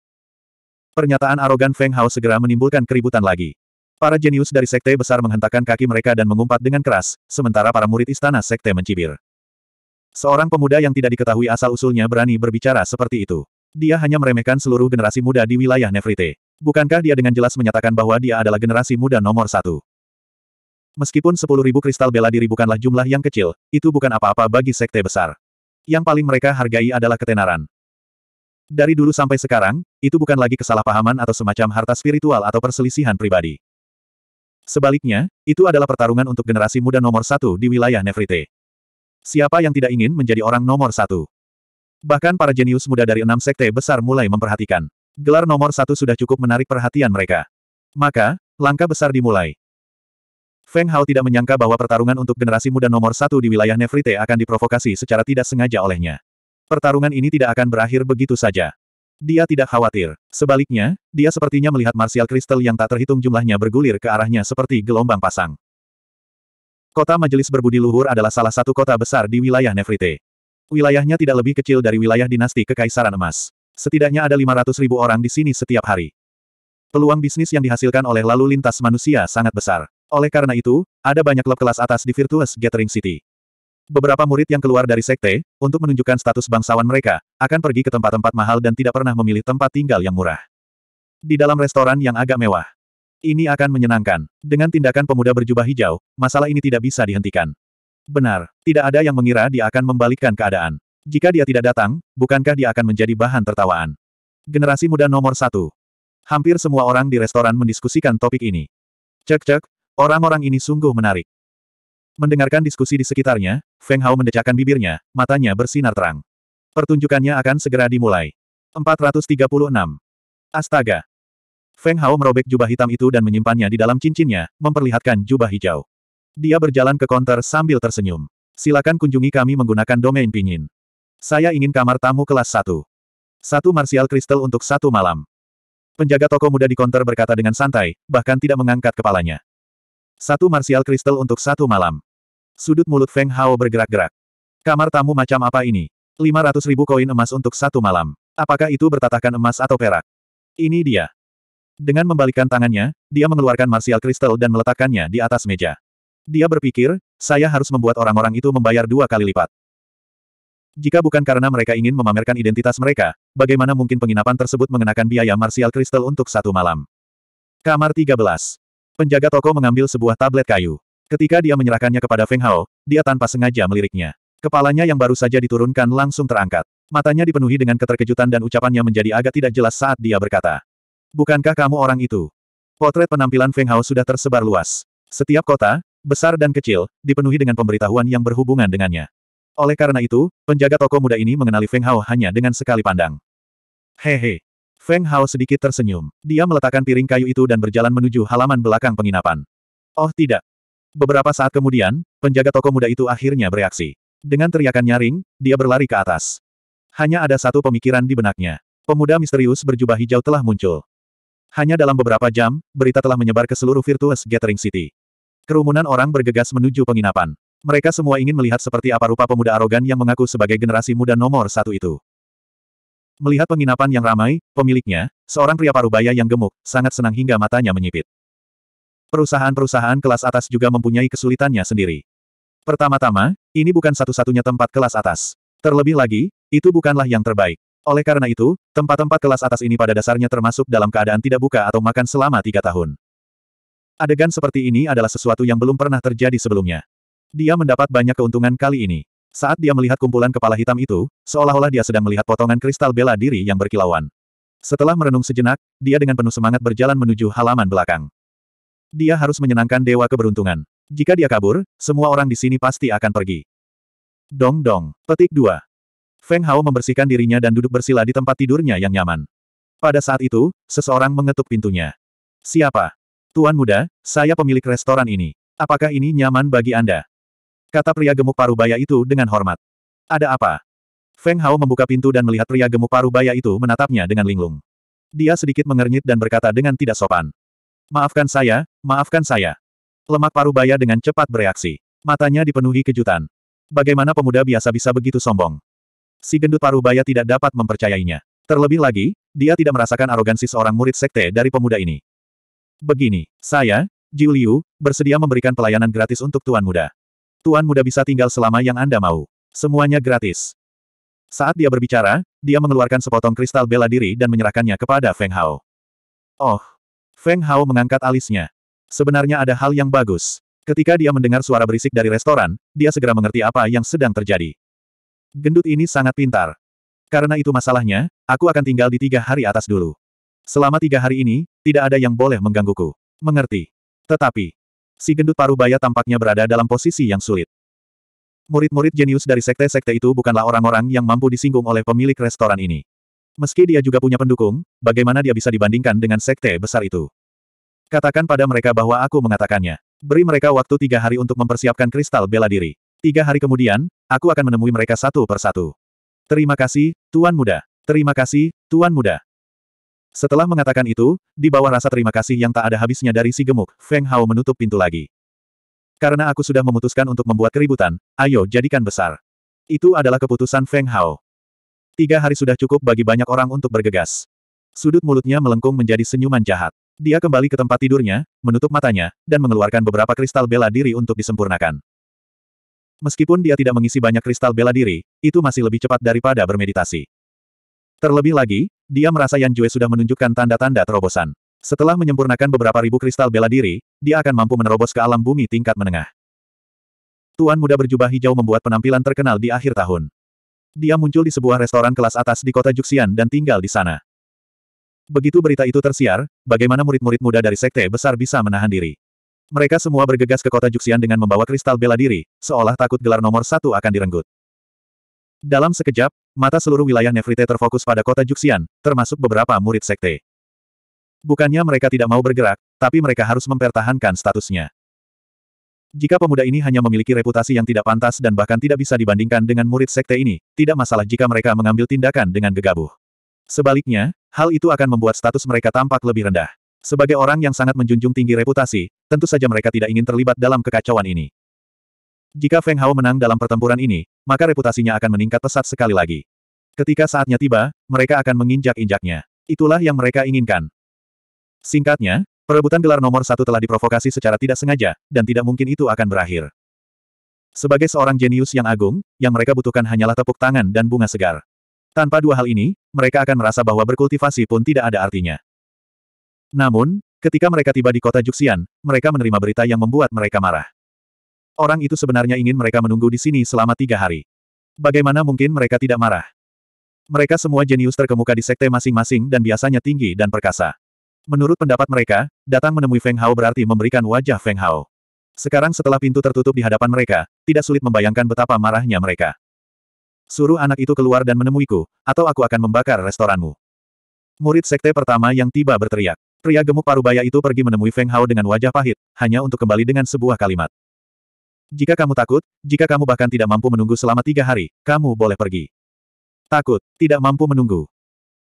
Pernyataan arogan Feng Hao segera menimbulkan keributan lagi. Para jenius dari sekte besar menghentakkan kaki mereka dan mengumpat dengan keras, sementara para murid istana sekte mencibir. Seorang pemuda yang tidak diketahui asal-usulnya berani berbicara seperti itu. Dia hanya meremehkan seluruh generasi muda di wilayah Nefrite. Bukankah dia dengan jelas menyatakan bahwa dia adalah generasi muda nomor satu? Meskipun 10.000 kristal bela diri bukanlah jumlah yang kecil, itu bukan apa-apa bagi sekte besar. Yang paling mereka hargai adalah ketenaran. Dari dulu sampai sekarang, itu bukan lagi kesalahpahaman atau semacam harta spiritual atau perselisihan pribadi. Sebaliknya, itu adalah pertarungan untuk generasi muda nomor satu di wilayah Nefrite. Siapa yang tidak ingin menjadi orang nomor satu? Bahkan para jenius muda dari enam sekte besar mulai memperhatikan. Gelar nomor satu sudah cukup menarik perhatian mereka. Maka, langkah besar dimulai. Feng Hao tidak menyangka bahwa pertarungan untuk generasi muda nomor satu di wilayah Nefrite akan diprovokasi secara tidak sengaja olehnya. Pertarungan ini tidak akan berakhir begitu saja. Dia tidak khawatir. Sebaliknya, dia sepertinya melihat martial Crystal yang tak terhitung jumlahnya bergulir ke arahnya seperti gelombang pasang. Kota Majelis Berbudi Luhur adalah salah satu kota besar di wilayah Nefrite. Wilayahnya tidak lebih kecil dari wilayah dinasti Kekaisaran Emas. Setidaknya ada 500 ribu orang di sini setiap hari. Peluang bisnis yang dihasilkan oleh lalu lintas manusia sangat besar. Oleh karena itu, ada banyak klub kelas atas di Virtuous Gathering City. Beberapa murid yang keluar dari sekte, untuk menunjukkan status bangsawan mereka, akan pergi ke tempat-tempat mahal dan tidak pernah memilih tempat tinggal yang murah. Di dalam restoran yang agak mewah. Ini akan menyenangkan. Dengan tindakan pemuda berjubah hijau, masalah ini tidak bisa dihentikan. Benar, tidak ada yang mengira dia akan membalikkan keadaan. Jika dia tidak datang, bukankah dia akan menjadi bahan tertawaan? Generasi muda nomor satu. Hampir semua orang di restoran mendiskusikan topik ini. Cek-cek, Orang-orang ini sungguh menarik. Mendengarkan diskusi di sekitarnya, Feng Hao mendecakkan bibirnya, matanya bersinar terang. Pertunjukannya akan segera dimulai. 436. Astaga. Feng Hao merobek jubah hitam itu dan menyimpannya di dalam cincinnya, memperlihatkan jubah hijau. Dia berjalan ke konter sambil tersenyum. Silakan kunjungi kami menggunakan domain pinyin. Saya ingin kamar tamu kelas 1. Satu martial kristal untuk satu malam. Penjaga toko muda di konter berkata dengan santai, bahkan tidak mengangkat kepalanya. Satu Martial kristal untuk satu malam. Sudut mulut Feng Hao bergerak-gerak. Kamar tamu macam apa ini? 500 ribu koin emas untuk satu malam. Apakah itu bertatakan emas atau perak? Ini dia. Dengan membalikkan tangannya, dia mengeluarkan Martial kristal dan meletakkannya di atas meja. Dia berpikir, saya harus membuat orang-orang itu membayar dua kali lipat. Jika bukan karena mereka ingin memamerkan identitas mereka, bagaimana mungkin penginapan tersebut mengenakan biaya Martial kristal untuk satu malam? Kamar 13. Penjaga toko mengambil sebuah tablet kayu. Ketika dia menyerahkannya kepada Feng Hao, dia tanpa sengaja meliriknya. Kepalanya yang baru saja diturunkan langsung terangkat. Matanya dipenuhi dengan keterkejutan dan ucapannya menjadi agak tidak jelas saat dia berkata. Bukankah kamu orang itu? Potret penampilan Feng Hao sudah tersebar luas. Setiap kota, besar dan kecil, dipenuhi dengan pemberitahuan yang berhubungan dengannya. Oleh karena itu, penjaga toko muda ini mengenali Feng Hao hanya dengan sekali pandang. Hehe, Feng Hao sedikit tersenyum. Dia meletakkan piring kayu itu dan berjalan menuju halaman belakang penginapan. Oh tidak. Beberapa saat kemudian, penjaga toko muda itu akhirnya bereaksi. Dengan teriakan nyaring, dia berlari ke atas. Hanya ada satu pemikiran di benaknya. Pemuda misterius berjubah hijau telah muncul. Hanya dalam beberapa jam, berita telah menyebar ke seluruh Virtuous Gathering City. Kerumunan orang bergegas menuju penginapan. Mereka semua ingin melihat seperti apa rupa pemuda arogan yang mengaku sebagai generasi muda nomor satu itu. Melihat penginapan yang ramai, pemiliknya, seorang pria parubaya yang gemuk, sangat senang hingga matanya menyipit. Perusahaan-perusahaan kelas atas juga mempunyai kesulitannya sendiri. Pertama-tama, ini bukan satu-satunya tempat kelas atas. Terlebih lagi, itu bukanlah yang terbaik. Oleh karena itu, tempat-tempat kelas atas ini pada dasarnya termasuk dalam keadaan tidak buka atau makan selama tiga tahun. Adegan seperti ini adalah sesuatu yang belum pernah terjadi sebelumnya. Dia mendapat banyak keuntungan kali ini. Saat dia melihat kumpulan kepala hitam itu, seolah-olah dia sedang melihat potongan kristal bela diri yang berkilauan. Setelah merenung sejenak, dia dengan penuh semangat berjalan menuju halaman belakang. Dia harus menyenangkan Dewa Keberuntungan. Jika dia kabur, semua orang di sini pasti akan pergi. Dong dong, petik dua. Feng Hao membersihkan dirinya dan duduk bersila di tempat tidurnya yang nyaman. Pada saat itu, seseorang mengetuk pintunya. Siapa? Tuan muda, saya pemilik restoran ini. Apakah ini nyaman bagi Anda? Kata pria gemuk paruh baya itu dengan hormat. Ada apa? Feng Hao membuka pintu dan melihat pria gemuk paruh baya itu menatapnya dengan linglung. Dia sedikit mengernyit dan berkata dengan tidak sopan. Maafkan saya, maafkan saya. Lemak paruh baya dengan cepat bereaksi. Matanya dipenuhi kejutan. Bagaimana pemuda biasa bisa begitu sombong? Si gendut paruh baya tidak dapat mempercayainya. Terlebih lagi, dia tidak merasakan arogansi seorang murid sekte dari pemuda ini. Begini, saya, Jiu Liu, bersedia memberikan pelayanan gratis untuk Tuan Muda. Tuan muda bisa tinggal selama yang Anda mau. Semuanya gratis. Saat dia berbicara, dia mengeluarkan sepotong kristal bela diri dan menyerahkannya kepada Feng Hao. Oh! Feng Hao mengangkat alisnya. Sebenarnya ada hal yang bagus. Ketika dia mendengar suara berisik dari restoran, dia segera mengerti apa yang sedang terjadi. Gendut ini sangat pintar. Karena itu masalahnya, aku akan tinggal di tiga hari atas dulu. Selama tiga hari ini, tidak ada yang boleh menggangguku. Mengerti. Tetapi, Si gendut paruh baya tampaknya berada dalam posisi yang sulit. Murid-murid jenius dari sekte-sekte itu bukanlah orang-orang yang mampu disinggung oleh pemilik restoran ini. Meski dia juga punya pendukung, bagaimana dia bisa dibandingkan dengan sekte besar itu? Katakan pada mereka bahwa aku mengatakannya. Beri mereka waktu tiga hari untuk mempersiapkan kristal bela diri. Tiga hari kemudian, aku akan menemui mereka satu persatu. Terima kasih, Tuan Muda. Terima kasih, Tuan Muda. Setelah mengatakan itu, di bawah rasa terima kasih yang tak ada habisnya dari si gemuk, Feng Hao menutup pintu lagi. Karena aku sudah memutuskan untuk membuat keributan, ayo jadikan besar. Itu adalah keputusan Feng Hao. Tiga hari sudah cukup bagi banyak orang untuk bergegas. Sudut mulutnya melengkung menjadi senyuman jahat. Dia kembali ke tempat tidurnya, menutup matanya, dan mengeluarkan beberapa kristal bela diri untuk disempurnakan. Meskipun dia tidak mengisi banyak kristal bela diri, itu masih lebih cepat daripada bermeditasi. Terlebih lagi, dia merasa Yan Jue sudah menunjukkan tanda-tanda terobosan. Setelah menyempurnakan beberapa ribu kristal bela diri, dia akan mampu menerobos ke alam bumi tingkat menengah. Tuan muda berjubah hijau membuat penampilan terkenal di akhir tahun. Dia muncul di sebuah restoran kelas atas di kota Juxian dan tinggal di sana. Begitu berita itu tersiar, bagaimana murid-murid muda dari sekte besar bisa menahan diri? Mereka semua bergegas ke kota Juxian dengan membawa kristal bela diri, seolah takut gelar nomor satu akan direnggut. Dalam sekejap, Mata seluruh wilayah Nefrite terfokus pada kota Juxian, termasuk beberapa murid sekte. Bukannya mereka tidak mau bergerak, tapi mereka harus mempertahankan statusnya. Jika pemuda ini hanya memiliki reputasi yang tidak pantas dan bahkan tidak bisa dibandingkan dengan murid sekte ini, tidak masalah jika mereka mengambil tindakan dengan gegabah. Sebaliknya, hal itu akan membuat status mereka tampak lebih rendah. Sebagai orang yang sangat menjunjung tinggi reputasi, tentu saja mereka tidak ingin terlibat dalam kekacauan ini. Jika Feng Hao menang dalam pertempuran ini, maka reputasinya akan meningkat pesat sekali lagi. Ketika saatnya tiba, mereka akan menginjak-injaknya. Itulah yang mereka inginkan. Singkatnya, perebutan gelar nomor satu telah diprovokasi secara tidak sengaja, dan tidak mungkin itu akan berakhir. Sebagai seorang jenius yang agung, yang mereka butuhkan hanyalah tepuk tangan dan bunga segar. Tanpa dua hal ini, mereka akan merasa bahwa berkultivasi pun tidak ada artinya. Namun, ketika mereka tiba di kota Juxian, mereka menerima berita yang membuat mereka marah. Orang itu sebenarnya ingin mereka menunggu di sini selama tiga hari. Bagaimana mungkin mereka tidak marah? Mereka semua jenius terkemuka di sekte masing-masing dan biasanya tinggi dan perkasa. Menurut pendapat mereka, datang menemui Feng Hao berarti memberikan wajah Feng Hao. Sekarang setelah pintu tertutup di hadapan mereka, tidak sulit membayangkan betapa marahnya mereka. Suruh anak itu keluar dan menemuiku, atau aku akan membakar restoranmu. Murid sekte pertama yang tiba berteriak. Pria gemuk parubaya itu pergi menemui Feng Hao dengan wajah pahit, hanya untuk kembali dengan sebuah kalimat. Jika kamu takut, jika kamu bahkan tidak mampu menunggu selama tiga hari, kamu boleh pergi. Takut, tidak mampu menunggu.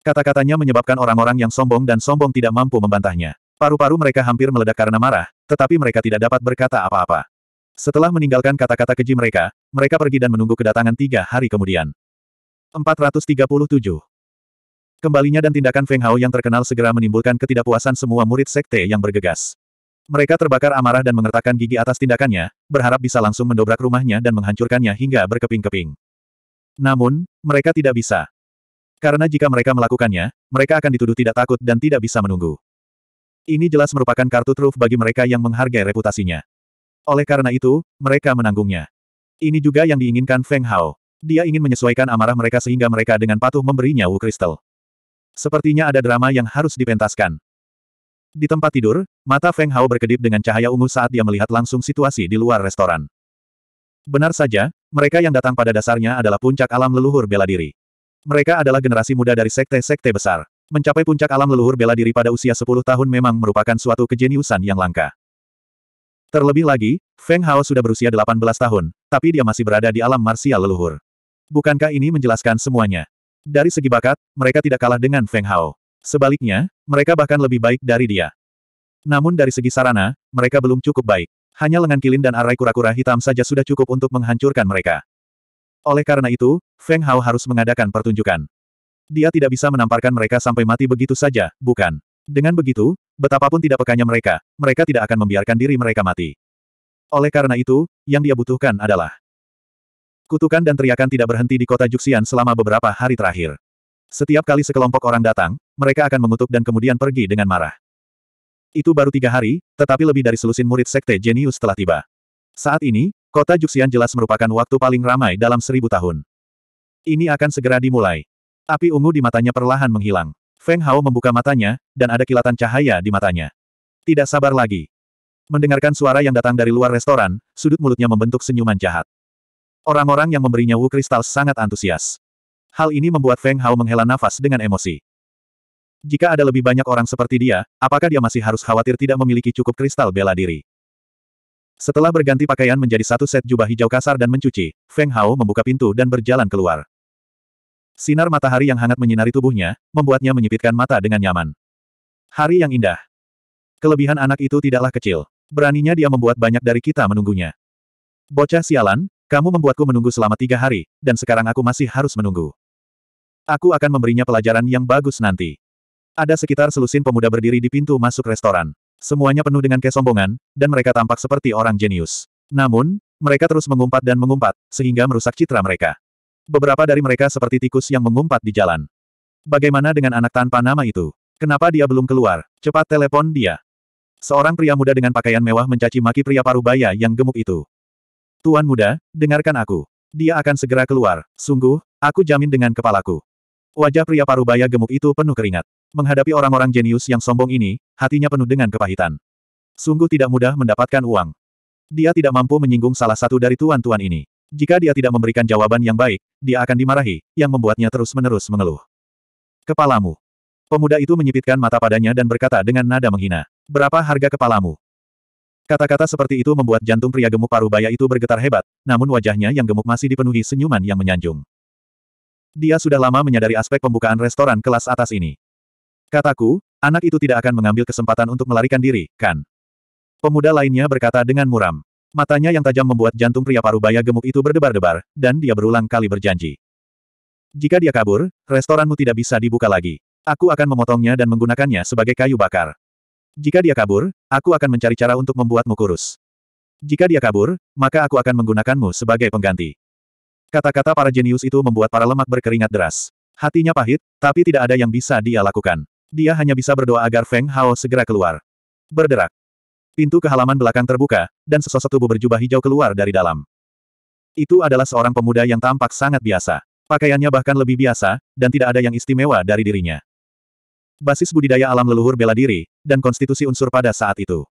Kata-katanya menyebabkan orang-orang yang sombong dan sombong tidak mampu membantahnya. Paru-paru mereka hampir meledak karena marah, tetapi mereka tidak dapat berkata apa-apa. Setelah meninggalkan kata-kata keji mereka, mereka pergi dan menunggu kedatangan tiga hari kemudian. 437. Kembalinya dan tindakan Feng Hao yang terkenal segera menimbulkan ketidakpuasan semua murid sekte yang bergegas. Mereka terbakar amarah dan mengertakkan gigi atas tindakannya, berharap bisa langsung mendobrak rumahnya dan menghancurkannya hingga berkeping-keping. Namun, mereka tidak bisa. Karena jika mereka melakukannya, mereka akan dituduh tidak takut dan tidak bisa menunggu. Ini jelas merupakan kartu truf bagi mereka yang menghargai reputasinya. Oleh karena itu, mereka menanggungnya. Ini juga yang diinginkan Feng Hao. Dia ingin menyesuaikan amarah mereka sehingga mereka dengan patuh memberinya Wu Crystal. Sepertinya ada drama yang harus dipentaskan. Di tempat tidur, mata Feng Hao berkedip dengan cahaya ungu saat dia melihat langsung situasi di luar restoran. Benar saja, mereka yang datang pada dasarnya adalah puncak alam leluhur bela diri. Mereka adalah generasi muda dari sekte-sekte besar. Mencapai puncak alam leluhur bela diri pada usia 10 tahun memang merupakan suatu kejeniusan yang langka. Terlebih lagi, Feng Hao sudah berusia 18 tahun, tapi dia masih berada di alam marsial leluhur. Bukankah ini menjelaskan semuanya? Dari segi bakat, mereka tidak kalah dengan Feng Hao. Sebaliknya, mereka bahkan lebih baik dari dia. Namun dari segi sarana, mereka belum cukup baik. Hanya lengan kilin dan arai kura-kura hitam saja sudah cukup untuk menghancurkan mereka. Oleh karena itu, Feng Hao harus mengadakan pertunjukan. Dia tidak bisa menamparkan mereka sampai mati begitu saja, bukan? Dengan begitu, betapapun tidak pekanya mereka, mereka tidak akan membiarkan diri mereka mati. Oleh karena itu, yang dia butuhkan adalah Kutukan dan teriakan tidak berhenti di kota Juxian selama beberapa hari terakhir. Setiap kali sekelompok orang datang, mereka akan mengutuk dan kemudian pergi dengan marah. Itu baru tiga hari, tetapi lebih dari selusin murid sekte jenius telah tiba. Saat ini, kota Juxian jelas merupakan waktu paling ramai dalam seribu tahun. Ini akan segera dimulai. Api ungu di matanya perlahan menghilang. Feng Hao membuka matanya, dan ada kilatan cahaya di matanya. Tidak sabar lagi. Mendengarkan suara yang datang dari luar restoran, sudut mulutnya membentuk senyuman jahat. Orang-orang yang memberinya Wu Kristal sangat antusias. Hal ini membuat Feng Hao menghela nafas dengan emosi. Jika ada lebih banyak orang seperti dia, apakah dia masih harus khawatir tidak memiliki cukup kristal bela diri? Setelah berganti pakaian menjadi satu set jubah hijau kasar dan mencuci, Feng Hao membuka pintu dan berjalan keluar. Sinar matahari yang hangat menyinari tubuhnya, membuatnya menyipitkan mata dengan nyaman. Hari yang indah. Kelebihan anak itu tidaklah kecil. Beraninya dia membuat banyak dari kita menunggunya. Bocah sialan, kamu membuatku menunggu selama tiga hari, dan sekarang aku masih harus menunggu. Aku akan memberinya pelajaran yang bagus nanti. Ada sekitar selusin pemuda berdiri di pintu masuk restoran. Semuanya penuh dengan kesombongan, dan mereka tampak seperti orang jenius. Namun, mereka terus mengumpat dan mengumpat, sehingga merusak citra mereka. Beberapa dari mereka seperti tikus yang mengumpat di jalan. Bagaimana dengan anak tanpa nama itu? Kenapa dia belum keluar? Cepat telepon dia. Seorang pria muda dengan pakaian mewah mencaci maki pria parubaya yang gemuk itu. Tuan muda, dengarkan aku. Dia akan segera keluar. Sungguh, aku jamin dengan kepalaku. Wajah pria parubaya gemuk itu penuh keringat. Menghadapi orang-orang jenius yang sombong ini, hatinya penuh dengan kepahitan. Sungguh tidak mudah mendapatkan uang. Dia tidak mampu menyinggung salah satu dari tuan-tuan ini. Jika dia tidak memberikan jawaban yang baik, dia akan dimarahi, yang membuatnya terus-menerus mengeluh. Kepalamu. Pemuda itu menyipitkan mata padanya dan berkata dengan nada menghina. Berapa harga kepalamu? Kata-kata seperti itu membuat jantung pria gemuk parubaya itu bergetar hebat, namun wajahnya yang gemuk masih dipenuhi senyuman yang menyanjung. Dia sudah lama menyadari aspek pembukaan restoran kelas atas ini. Kataku, anak itu tidak akan mengambil kesempatan untuk melarikan diri, kan? Pemuda lainnya berkata dengan muram. Matanya yang tajam membuat jantung pria parubaya gemuk itu berdebar-debar, dan dia berulang kali berjanji. Jika dia kabur, restoranmu tidak bisa dibuka lagi. Aku akan memotongnya dan menggunakannya sebagai kayu bakar. Jika dia kabur, aku akan mencari cara untuk membuatmu kurus. Jika dia kabur, maka aku akan menggunakanmu sebagai pengganti. Kata-kata para jenius itu membuat para lemak berkeringat deras. Hatinya pahit, tapi tidak ada yang bisa dia lakukan. Dia hanya bisa berdoa agar Feng Hao segera keluar. Berderak. Pintu ke halaman belakang terbuka, dan sesosok tubuh berjubah hijau keluar dari dalam. Itu adalah seorang pemuda yang tampak sangat biasa. Pakaiannya bahkan lebih biasa, dan tidak ada yang istimewa dari dirinya. Basis budidaya alam leluhur bela diri, dan konstitusi unsur pada saat itu.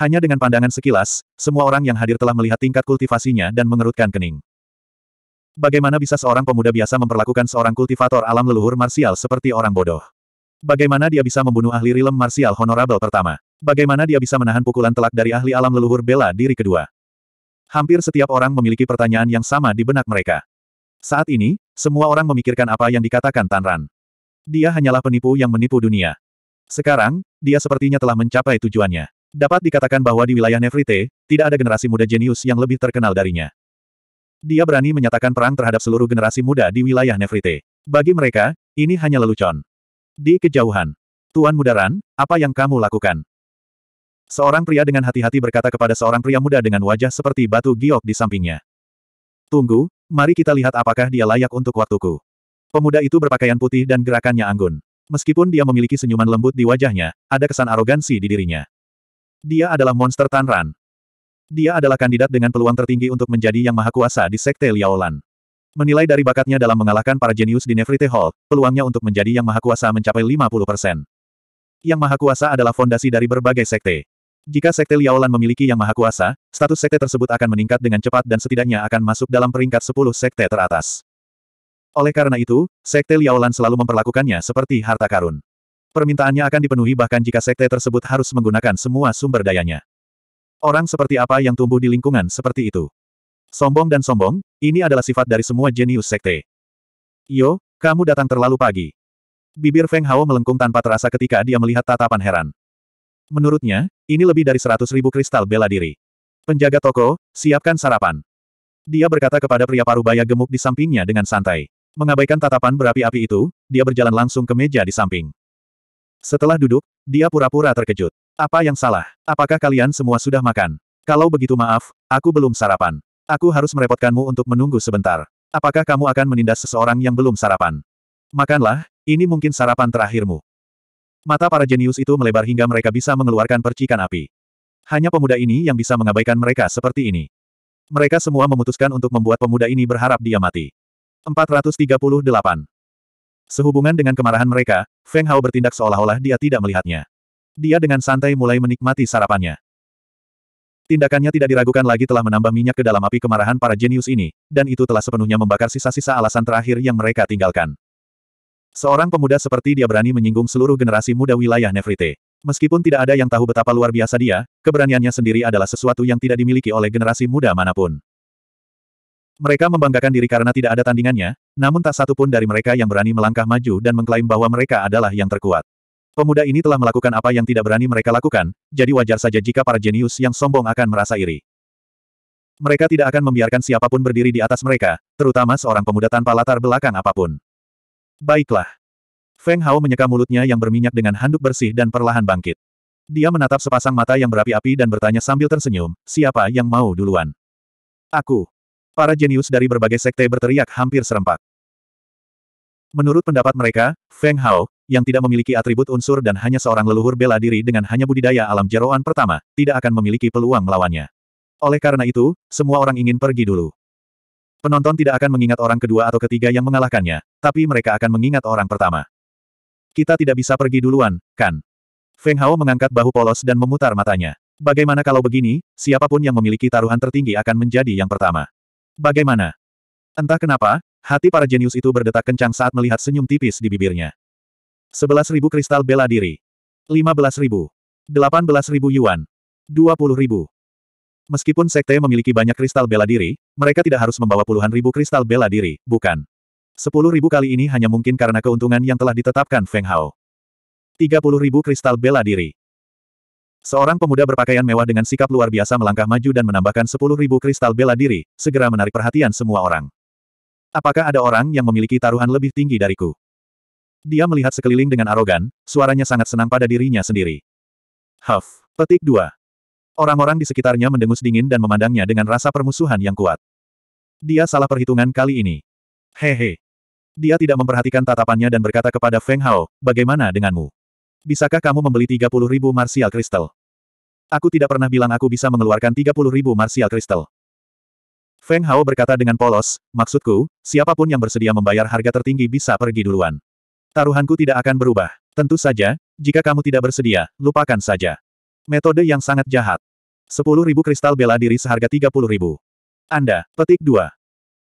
Hanya dengan pandangan sekilas, semua orang yang hadir telah melihat tingkat kultivasinya dan mengerutkan kening. Bagaimana bisa seorang pemuda biasa memperlakukan seorang kultivator alam leluhur marsial seperti orang bodoh? Bagaimana dia bisa membunuh ahli rilem marsial honorabel pertama? Bagaimana dia bisa menahan pukulan telak dari ahli alam leluhur bela diri kedua? Hampir setiap orang memiliki pertanyaan yang sama di benak mereka. Saat ini, semua orang memikirkan apa yang dikatakan Tanran. Dia hanyalah penipu yang menipu dunia. Sekarang, dia sepertinya telah mencapai tujuannya. Dapat dikatakan bahwa di wilayah Nefrite, tidak ada generasi muda jenius yang lebih terkenal darinya. Dia berani menyatakan perang terhadap seluruh generasi muda di wilayah Nefrite. Bagi mereka, ini hanya lelucon. Di kejauhan. Tuan Mudaran, apa yang kamu lakukan? Seorang pria dengan hati-hati berkata kepada seorang pria muda dengan wajah seperti batu giok di sampingnya. Tunggu, mari kita lihat apakah dia layak untuk waktuku. Pemuda itu berpakaian putih dan gerakannya anggun. Meskipun dia memiliki senyuman lembut di wajahnya, ada kesan arogansi di dirinya. Dia adalah monster Tanran. Dia adalah kandidat dengan peluang tertinggi untuk menjadi yang maha kuasa di Sekte Liaolan. Menilai dari bakatnya dalam mengalahkan para jenius di Nefrite Hall, peluangnya untuk menjadi yang maha kuasa mencapai 50%. Yang maha kuasa adalah fondasi dari berbagai sekte. Jika Sekte Liaolan memiliki Yang Maha Kuasa, status Sekte tersebut akan meningkat dengan cepat dan setidaknya akan masuk dalam peringkat 10 Sekte teratas. Oleh karena itu, Sekte Liaolan selalu memperlakukannya seperti harta karun. Permintaannya akan dipenuhi bahkan jika Sekte tersebut harus menggunakan semua sumber dayanya. Orang seperti apa yang tumbuh di lingkungan seperti itu? Sombong dan sombong, ini adalah sifat dari semua jenius sekte. Yo, kamu datang terlalu pagi. Bibir Feng Hao melengkung tanpa terasa ketika dia melihat tatapan heran. Menurutnya, ini lebih dari seratus ribu kristal bela diri. Penjaga toko, siapkan sarapan. Dia berkata kepada pria parubaya gemuk di sampingnya dengan santai. Mengabaikan tatapan berapi-api itu, dia berjalan langsung ke meja di samping. Setelah duduk, dia pura-pura terkejut. Apa yang salah? Apakah kalian semua sudah makan? Kalau begitu maaf, aku belum sarapan. Aku harus merepotkanmu untuk menunggu sebentar. Apakah kamu akan menindas seseorang yang belum sarapan? Makanlah, ini mungkin sarapan terakhirmu. Mata para jenius itu melebar hingga mereka bisa mengeluarkan percikan api. Hanya pemuda ini yang bisa mengabaikan mereka seperti ini. Mereka semua memutuskan untuk membuat pemuda ini berharap dia mati. 438. Sehubungan dengan kemarahan mereka, Feng Hao bertindak seolah-olah dia tidak melihatnya. Dia dengan santai mulai menikmati sarapannya. Tindakannya tidak diragukan lagi telah menambah minyak ke dalam api kemarahan para jenius ini, dan itu telah sepenuhnya membakar sisa-sisa alasan terakhir yang mereka tinggalkan. Seorang pemuda seperti dia berani menyinggung seluruh generasi muda wilayah Nefrite. Meskipun tidak ada yang tahu betapa luar biasa dia, keberaniannya sendiri adalah sesuatu yang tidak dimiliki oleh generasi muda manapun. Mereka membanggakan diri karena tidak ada tandingannya, namun tak satu pun dari mereka yang berani melangkah maju dan mengklaim bahwa mereka adalah yang terkuat. Pemuda ini telah melakukan apa yang tidak berani mereka lakukan, jadi wajar saja jika para jenius yang sombong akan merasa iri. Mereka tidak akan membiarkan siapapun berdiri di atas mereka, terutama seorang pemuda tanpa latar belakang apapun. Baiklah. Feng Hao menyeka mulutnya yang berminyak dengan handuk bersih dan perlahan bangkit. Dia menatap sepasang mata yang berapi-api dan bertanya sambil tersenyum, siapa yang mau duluan? Aku. Para jenius dari berbagai sekte berteriak hampir serempak. Menurut pendapat mereka, Feng Hao, yang tidak memiliki atribut unsur dan hanya seorang leluhur bela diri dengan hanya budidaya alam jeroan pertama, tidak akan memiliki peluang melawannya. Oleh karena itu, semua orang ingin pergi dulu. Penonton tidak akan mengingat orang kedua atau ketiga yang mengalahkannya, tapi mereka akan mengingat orang pertama. Kita tidak bisa pergi duluan, kan? Feng Hao mengangkat bahu polos dan memutar matanya. Bagaimana kalau begini, siapapun yang memiliki taruhan tertinggi akan menjadi yang pertama. Bagaimana? Entah kenapa, hati para jenius itu berdetak kencang saat melihat senyum tipis di bibirnya. 11.000 kristal bela diri. 15.000. 18.000 yuan. 20.000. Meskipun sekte memiliki banyak kristal bela diri, mereka tidak harus membawa puluhan ribu kristal bela diri, bukan. 10.000 kali ini hanya mungkin karena keuntungan yang telah ditetapkan Feng Hao. 30.000 kristal bela diri. Seorang pemuda berpakaian mewah dengan sikap luar biasa melangkah maju dan menambahkan 10.000 kristal bela diri, segera menarik perhatian semua orang. Apakah ada orang yang memiliki taruhan lebih tinggi dariku? Dia melihat sekeliling dengan arogan, suaranya sangat senang pada dirinya sendiri. Huff. Petik dua. Orang-orang di sekitarnya mendengus dingin dan memandangnya dengan rasa permusuhan yang kuat. Dia salah perhitungan kali ini. Hehe. Dia tidak memperhatikan tatapannya dan berkata kepada Feng Hao, bagaimana denganmu? Bisakah kamu membeli 30.000 ribu martial crystal? Aku tidak pernah bilang aku bisa mengeluarkan 30.000 ribu martial crystal. Feng Hao berkata dengan polos, maksudku, siapapun yang bersedia membayar harga tertinggi bisa pergi duluan. Taruhanku tidak akan berubah. Tentu saja, jika kamu tidak bersedia, lupakan saja. Metode yang sangat jahat. ribu kristal bela diri seharga 30.000. Anda, petik 2.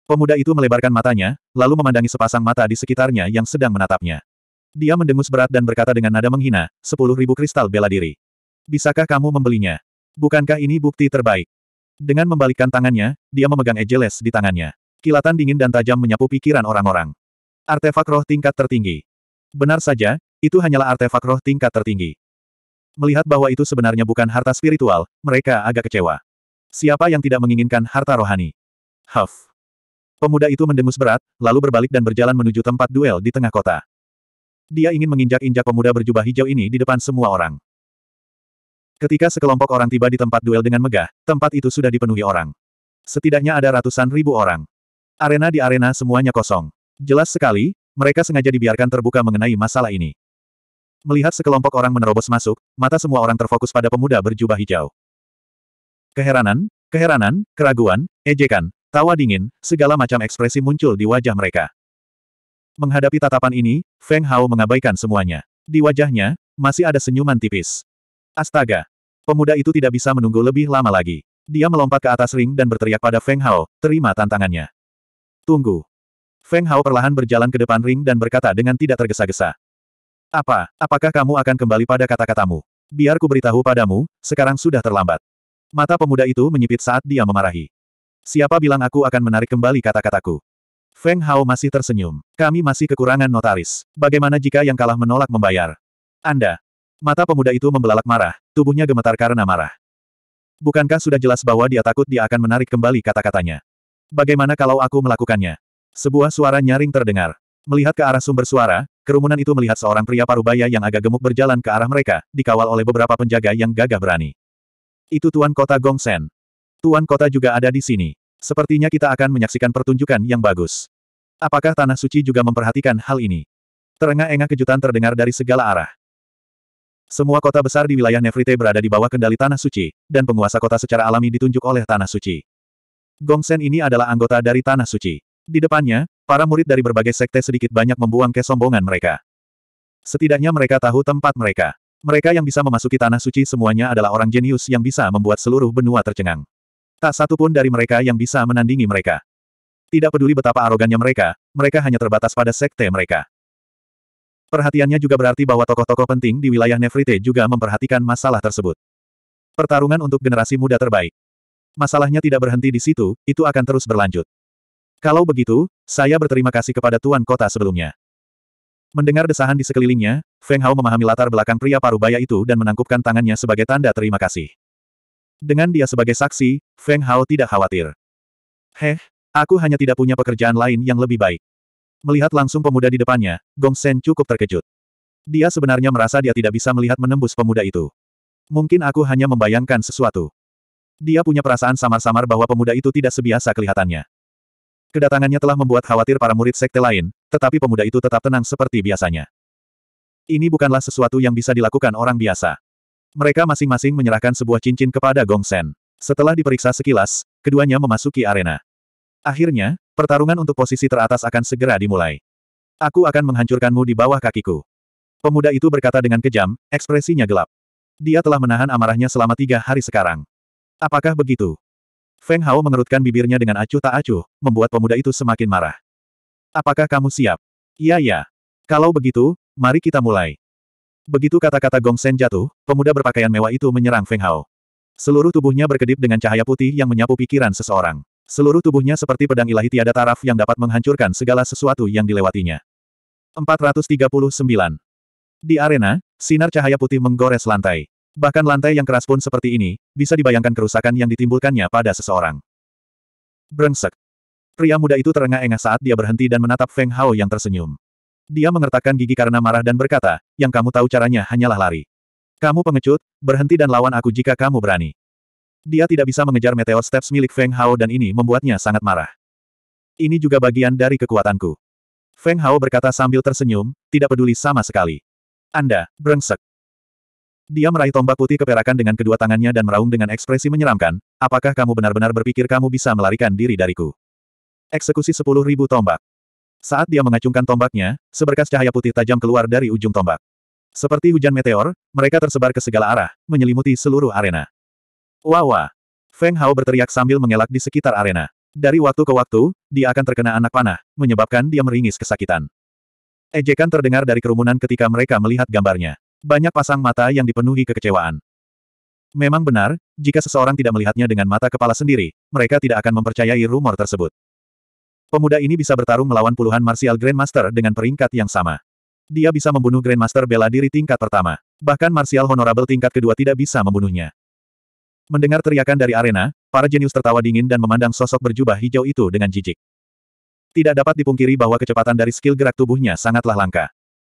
Pemuda itu melebarkan matanya, lalu memandangi sepasang mata di sekitarnya yang sedang menatapnya. Dia mendengus berat dan berkata dengan nada menghina, ribu kristal bela diri. Bisakah kamu membelinya? Bukankah ini bukti terbaik? Dengan membalikkan tangannya, dia memegang Ejeles di tangannya. Kilatan dingin dan tajam menyapu pikiran orang-orang. Artefak roh tingkat tertinggi. Benar saja, itu hanyalah artefak roh tingkat tertinggi. Melihat bahwa itu sebenarnya bukan harta spiritual, mereka agak kecewa. Siapa yang tidak menginginkan harta rohani? Huff. Pemuda itu mendengus berat, lalu berbalik dan berjalan menuju tempat duel di tengah kota. Dia ingin menginjak-injak pemuda berjubah hijau ini di depan semua orang. Ketika sekelompok orang tiba di tempat duel dengan megah, tempat itu sudah dipenuhi orang. Setidaknya ada ratusan ribu orang. Arena di arena semuanya kosong. Jelas sekali, mereka sengaja dibiarkan terbuka mengenai masalah ini. Melihat sekelompok orang menerobos masuk, mata semua orang terfokus pada pemuda berjubah hijau. Keheranan, keheranan, keraguan, ejekan, tawa dingin, segala macam ekspresi muncul di wajah mereka. Menghadapi tatapan ini, Feng Hao mengabaikan semuanya. Di wajahnya, masih ada senyuman tipis. Astaga! Pemuda itu tidak bisa menunggu lebih lama lagi. Dia melompat ke atas ring dan berteriak pada Feng Hao, terima tantangannya. Tunggu. Feng Hao perlahan berjalan ke depan ring dan berkata dengan tidak tergesa-gesa. Apa, apakah kamu akan kembali pada kata-katamu? Biar ku beritahu padamu, sekarang sudah terlambat. Mata pemuda itu menyipit saat dia memarahi. Siapa bilang aku akan menarik kembali kata-kataku? Feng Hao masih tersenyum. Kami masih kekurangan notaris. Bagaimana jika yang kalah menolak membayar? Anda, Mata pemuda itu membelalak marah, tubuhnya gemetar karena marah. Bukankah sudah jelas bahwa dia takut dia akan menarik kembali kata-katanya? Bagaimana kalau aku melakukannya? Sebuah suara nyaring terdengar. Melihat ke arah sumber suara, kerumunan itu melihat seorang pria parubaya yang agak gemuk berjalan ke arah mereka, dikawal oleh beberapa penjaga yang gagah berani. Itu Tuan Kota Gongsen. Tuan Kota juga ada di sini. Sepertinya kita akan menyaksikan pertunjukan yang bagus. Apakah Tanah Suci juga memperhatikan hal ini? Terengah-engah kejutan terdengar dari segala arah. Semua kota besar di wilayah Nefrite berada di bawah kendali Tanah Suci, dan penguasa kota secara alami ditunjuk oleh Tanah Suci. Gongsen ini adalah anggota dari Tanah Suci. Di depannya, para murid dari berbagai sekte sedikit banyak membuang kesombongan mereka. Setidaknya mereka tahu tempat mereka. Mereka yang bisa memasuki Tanah Suci semuanya adalah orang jenius yang bisa membuat seluruh benua tercengang. Tak satu pun dari mereka yang bisa menandingi mereka. Tidak peduli betapa arogannya mereka, mereka hanya terbatas pada sekte mereka. Perhatiannya juga berarti bahwa tokoh-tokoh penting di wilayah Nefrite juga memperhatikan masalah tersebut. Pertarungan untuk generasi muda terbaik. Masalahnya tidak berhenti di situ, itu akan terus berlanjut. Kalau begitu, saya berterima kasih kepada Tuan Kota sebelumnya. Mendengar desahan di sekelilingnya, Feng Hao memahami latar belakang pria parubaya itu dan menangkupkan tangannya sebagai tanda terima kasih. Dengan dia sebagai saksi, Feng Hao tidak khawatir. Heh, aku hanya tidak punya pekerjaan lain yang lebih baik. Melihat langsung pemuda di depannya, Gong Sen cukup terkejut. Dia sebenarnya merasa dia tidak bisa melihat menembus pemuda itu. Mungkin aku hanya membayangkan sesuatu. Dia punya perasaan samar-samar bahwa pemuda itu tidak sebiasa kelihatannya. Kedatangannya telah membuat khawatir para murid sekte lain, tetapi pemuda itu tetap tenang seperti biasanya. Ini bukanlah sesuatu yang bisa dilakukan orang biasa. Mereka masing-masing menyerahkan sebuah cincin kepada Gong Sen. Setelah diperiksa sekilas, keduanya memasuki arena. Akhirnya, Pertarungan untuk posisi teratas akan segera dimulai. Aku akan menghancurkanmu di bawah kakiku. Pemuda itu berkata dengan kejam, ekspresinya gelap. Dia telah menahan amarahnya selama tiga hari sekarang. Apakah begitu? Feng Hao mengerutkan bibirnya dengan acuh tak acuh, membuat pemuda itu semakin marah. Apakah kamu siap? Iya ya. Kalau begitu, mari kita mulai. Begitu kata-kata Gong Sen jatuh, pemuda berpakaian mewah itu menyerang Feng Hao. Seluruh tubuhnya berkedip dengan cahaya putih yang menyapu pikiran seseorang. Seluruh tubuhnya seperti pedang ilahi tiada taraf yang dapat menghancurkan segala sesuatu yang dilewatinya. 439. Di arena, sinar cahaya putih menggores lantai. Bahkan lantai yang keras pun seperti ini, bisa dibayangkan kerusakan yang ditimbulkannya pada seseorang. Brengsek. Pria muda itu terengah-engah saat dia berhenti dan menatap Feng Hao yang tersenyum. Dia mengertakkan gigi karena marah dan berkata, yang kamu tahu caranya hanyalah lari. Kamu pengecut, berhenti dan lawan aku jika kamu berani. Dia tidak bisa mengejar meteor steps milik Feng Hao dan ini membuatnya sangat marah. Ini juga bagian dari kekuatanku. Feng Hao berkata sambil tersenyum, tidak peduli sama sekali. Anda, brengsek. Dia meraih tombak putih keperakan dengan kedua tangannya dan meraung dengan ekspresi menyeramkan, apakah kamu benar-benar berpikir kamu bisa melarikan diri dariku? Eksekusi sepuluh tombak. Saat dia mengacungkan tombaknya, seberkas cahaya putih tajam keluar dari ujung tombak. Seperti hujan meteor, mereka tersebar ke segala arah, menyelimuti seluruh arena. Wawa! Feng Hao berteriak sambil mengelak di sekitar arena. Dari waktu ke waktu, dia akan terkena anak panah, menyebabkan dia meringis kesakitan. Ejekan terdengar dari kerumunan ketika mereka melihat gambarnya. Banyak pasang mata yang dipenuhi kekecewaan. Memang benar, jika seseorang tidak melihatnya dengan mata kepala sendiri, mereka tidak akan mempercayai rumor tersebut. Pemuda ini bisa bertarung melawan puluhan martial grandmaster dengan peringkat yang sama. Dia bisa membunuh grandmaster bela diri tingkat pertama. Bahkan martial honorable tingkat kedua tidak bisa membunuhnya. Mendengar teriakan dari arena, para jenius tertawa dingin dan memandang sosok berjubah hijau itu dengan jijik. Tidak dapat dipungkiri bahwa kecepatan dari skill gerak tubuhnya sangatlah langka.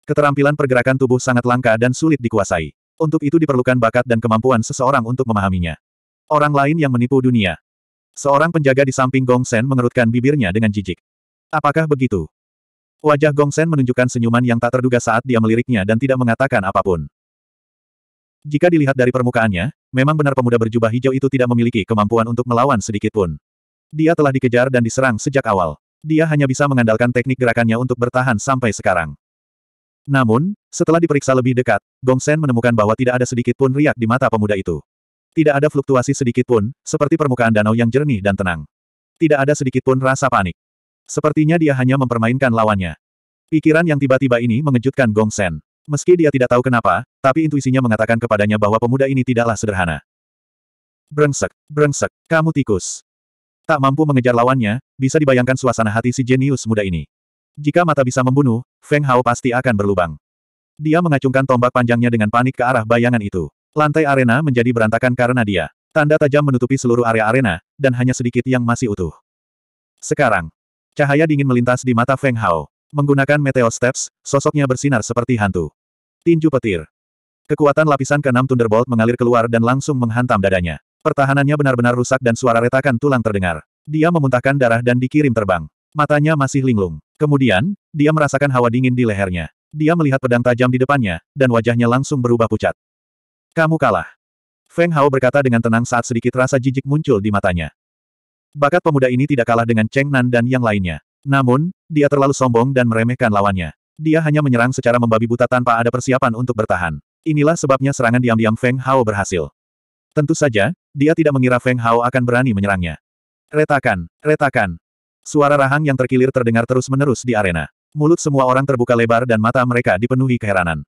Keterampilan pergerakan tubuh sangat langka dan sulit dikuasai. Untuk itu diperlukan bakat dan kemampuan seseorang untuk memahaminya. Orang lain yang menipu dunia. Seorang penjaga di samping Gong Sen mengerutkan bibirnya dengan jijik. Apakah begitu? Wajah Gong Sen menunjukkan senyuman yang tak terduga saat dia meliriknya dan tidak mengatakan apapun. Jika dilihat dari permukaannya, memang benar pemuda berjubah hijau itu tidak memiliki kemampuan untuk melawan sedikit pun. Dia telah dikejar dan diserang sejak awal. Dia hanya bisa mengandalkan teknik gerakannya untuk bertahan sampai sekarang. Namun, setelah diperiksa lebih dekat, Gong Sen menemukan bahwa tidak ada sedikit pun riak di mata pemuda itu. Tidak ada fluktuasi sedikit pun, seperti permukaan danau yang jernih dan tenang. Tidak ada sedikit pun rasa panik. Sepertinya dia hanya mempermainkan lawannya. Pikiran yang tiba-tiba ini mengejutkan Gong Sen. Meski dia tidak tahu kenapa, tapi intuisinya mengatakan kepadanya bahwa pemuda ini tidaklah sederhana. Brengsek, brengsek, kamu tikus. Tak mampu mengejar lawannya, bisa dibayangkan suasana hati si jenius muda ini. Jika mata bisa membunuh, Feng Hao pasti akan berlubang. Dia mengacungkan tombak panjangnya dengan panik ke arah bayangan itu. Lantai arena menjadi berantakan karena dia. Tanda tajam menutupi seluruh area arena, dan hanya sedikit yang masih utuh. Sekarang, cahaya dingin melintas di mata Feng Hao. Menggunakan Meteor Steps, sosoknya bersinar seperti hantu. Tinju petir. Kekuatan lapisan keenam Thunderbolt mengalir keluar dan langsung menghantam dadanya. Pertahanannya benar-benar rusak dan suara retakan tulang terdengar. Dia memuntahkan darah dan dikirim terbang. Matanya masih linglung. Kemudian, dia merasakan hawa dingin di lehernya. Dia melihat pedang tajam di depannya, dan wajahnya langsung berubah pucat. Kamu kalah. Feng Hao berkata dengan tenang saat sedikit rasa jijik muncul di matanya. Bakat pemuda ini tidak kalah dengan Cheng Nan dan yang lainnya. Namun, dia terlalu sombong dan meremehkan lawannya. Dia hanya menyerang secara membabi buta tanpa ada persiapan untuk bertahan. Inilah sebabnya serangan diam-diam Feng Hao berhasil. Tentu saja, dia tidak mengira Feng Hao akan berani menyerangnya. Retakan, retakan. Suara rahang yang terkilir terdengar terus-menerus di arena. Mulut semua orang terbuka lebar dan mata mereka dipenuhi keheranan.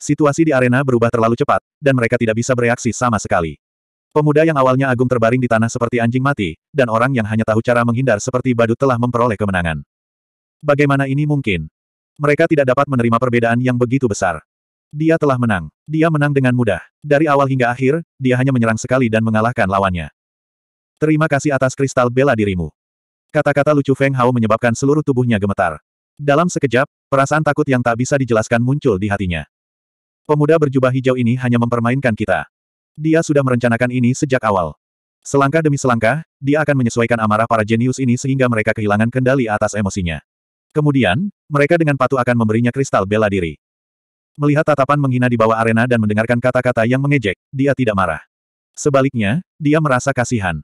Situasi di arena berubah terlalu cepat, dan mereka tidak bisa bereaksi sama sekali. Pemuda yang awalnya agung terbaring di tanah seperti anjing mati, dan orang yang hanya tahu cara menghindar seperti badut telah memperoleh kemenangan. Bagaimana ini mungkin? Mereka tidak dapat menerima perbedaan yang begitu besar. Dia telah menang. Dia menang dengan mudah. Dari awal hingga akhir, dia hanya menyerang sekali dan mengalahkan lawannya. Terima kasih atas kristal bela dirimu. Kata-kata lucu Feng Hao menyebabkan seluruh tubuhnya gemetar. Dalam sekejap, perasaan takut yang tak bisa dijelaskan muncul di hatinya. Pemuda berjubah hijau ini hanya mempermainkan kita. Dia sudah merencanakan ini sejak awal. Selangkah demi selangkah, dia akan menyesuaikan amarah para jenius ini sehingga mereka kehilangan kendali atas emosinya. Kemudian, mereka dengan patuh akan memberinya kristal bela diri. Melihat tatapan menghina di bawah arena dan mendengarkan kata-kata yang mengejek, dia tidak marah. Sebaliknya, dia merasa kasihan.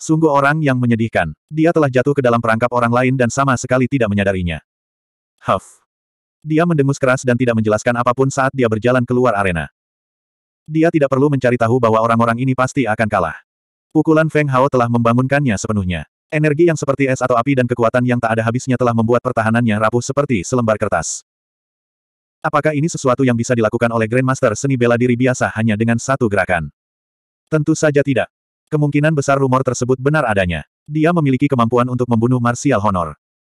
Sungguh orang yang menyedihkan. Dia telah jatuh ke dalam perangkap orang lain dan sama sekali tidak menyadarinya. Huff. Dia mendengus keras dan tidak menjelaskan apapun saat dia berjalan keluar arena. Dia tidak perlu mencari tahu bahwa orang-orang ini pasti akan kalah. Pukulan Feng Hao telah membangunkannya sepenuhnya. Energi yang seperti es atau api dan kekuatan yang tak ada habisnya telah membuat pertahanannya rapuh seperti selembar kertas. Apakah ini sesuatu yang bisa dilakukan oleh Grandmaster seni bela diri biasa hanya dengan satu gerakan? Tentu saja tidak. Kemungkinan besar rumor tersebut benar adanya. Dia memiliki kemampuan untuk membunuh Martial Honor.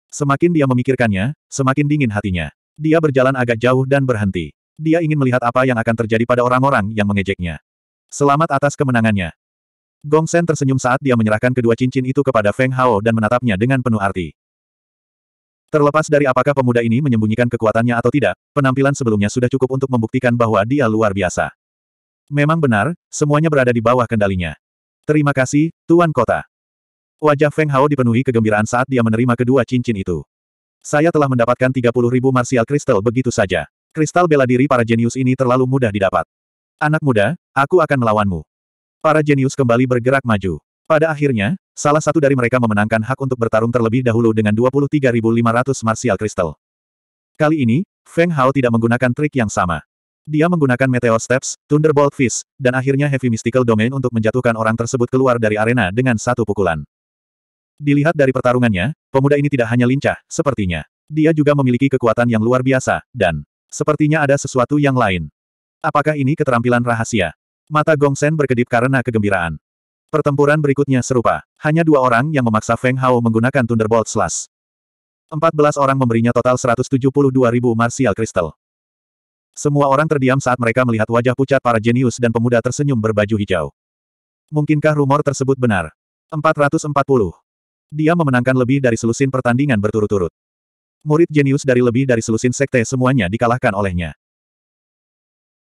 Semakin dia memikirkannya, semakin dingin hatinya. Dia berjalan agak jauh dan berhenti. Dia ingin melihat apa yang akan terjadi pada orang-orang yang mengejeknya. Selamat atas kemenangannya. Gong Sen tersenyum saat dia menyerahkan kedua cincin itu kepada Feng Hao dan menatapnya dengan penuh arti. Terlepas dari apakah pemuda ini menyembunyikan kekuatannya atau tidak, penampilan sebelumnya sudah cukup untuk membuktikan bahwa dia luar biasa. Memang benar, semuanya berada di bawah kendalinya. Terima kasih, Tuan Kota. Wajah Feng Hao dipenuhi kegembiraan saat dia menerima kedua cincin itu. Saya telah mendapatkan 30 ribu martial kristal begitu saja. Kristal bela diri para jenius ini terlalu mudah didapat. Anak muda, aku akan melawanmu. Para jenius kembali bergerak maju. Pada akhirnya, salah satu dari mereka memenangkan hak untuk bertarung terlebih dahulu dengan 23.500 martial crystal. Kali ini, Feng Hao tidak menggunakan trik yang sama. Dia menggunakan Meteor Steps, Thunderbolt Fist, dan akhirnya Heavy Mystical Domain untuk menjatuhkan orang tersebut keluar dari arena dengan satu pukulan. Dilihat dari pertarungannya, pemuda ini tidak hanya lincah, sepertinya. Dia juga memiliki kekuatan yang luar biasa, dan sepertinya ada sesuatu yang lain. Apakah ini keterampilan rahasia? Mata Gong Gongsen berkedip karena kegembiraan. Pertempuran berikutnya serupa. Hanya dua orang yang memaksa Feng Hao menggunakan Thunderbolt Slash. 14 orang memberinya total 172.000 martial crystal. Semua orang terdiam saat mereka melihat wajah pucat para jenius dan pemuda tersenyum berbaju hijau. Mungkinkah rumor tersebut benar? 440. Dia memenangkan lebih dari selusin pertandingan berturut-turut. Murid jenius dari lebih dari selusin sekte semuanya dikalahkan olehnya.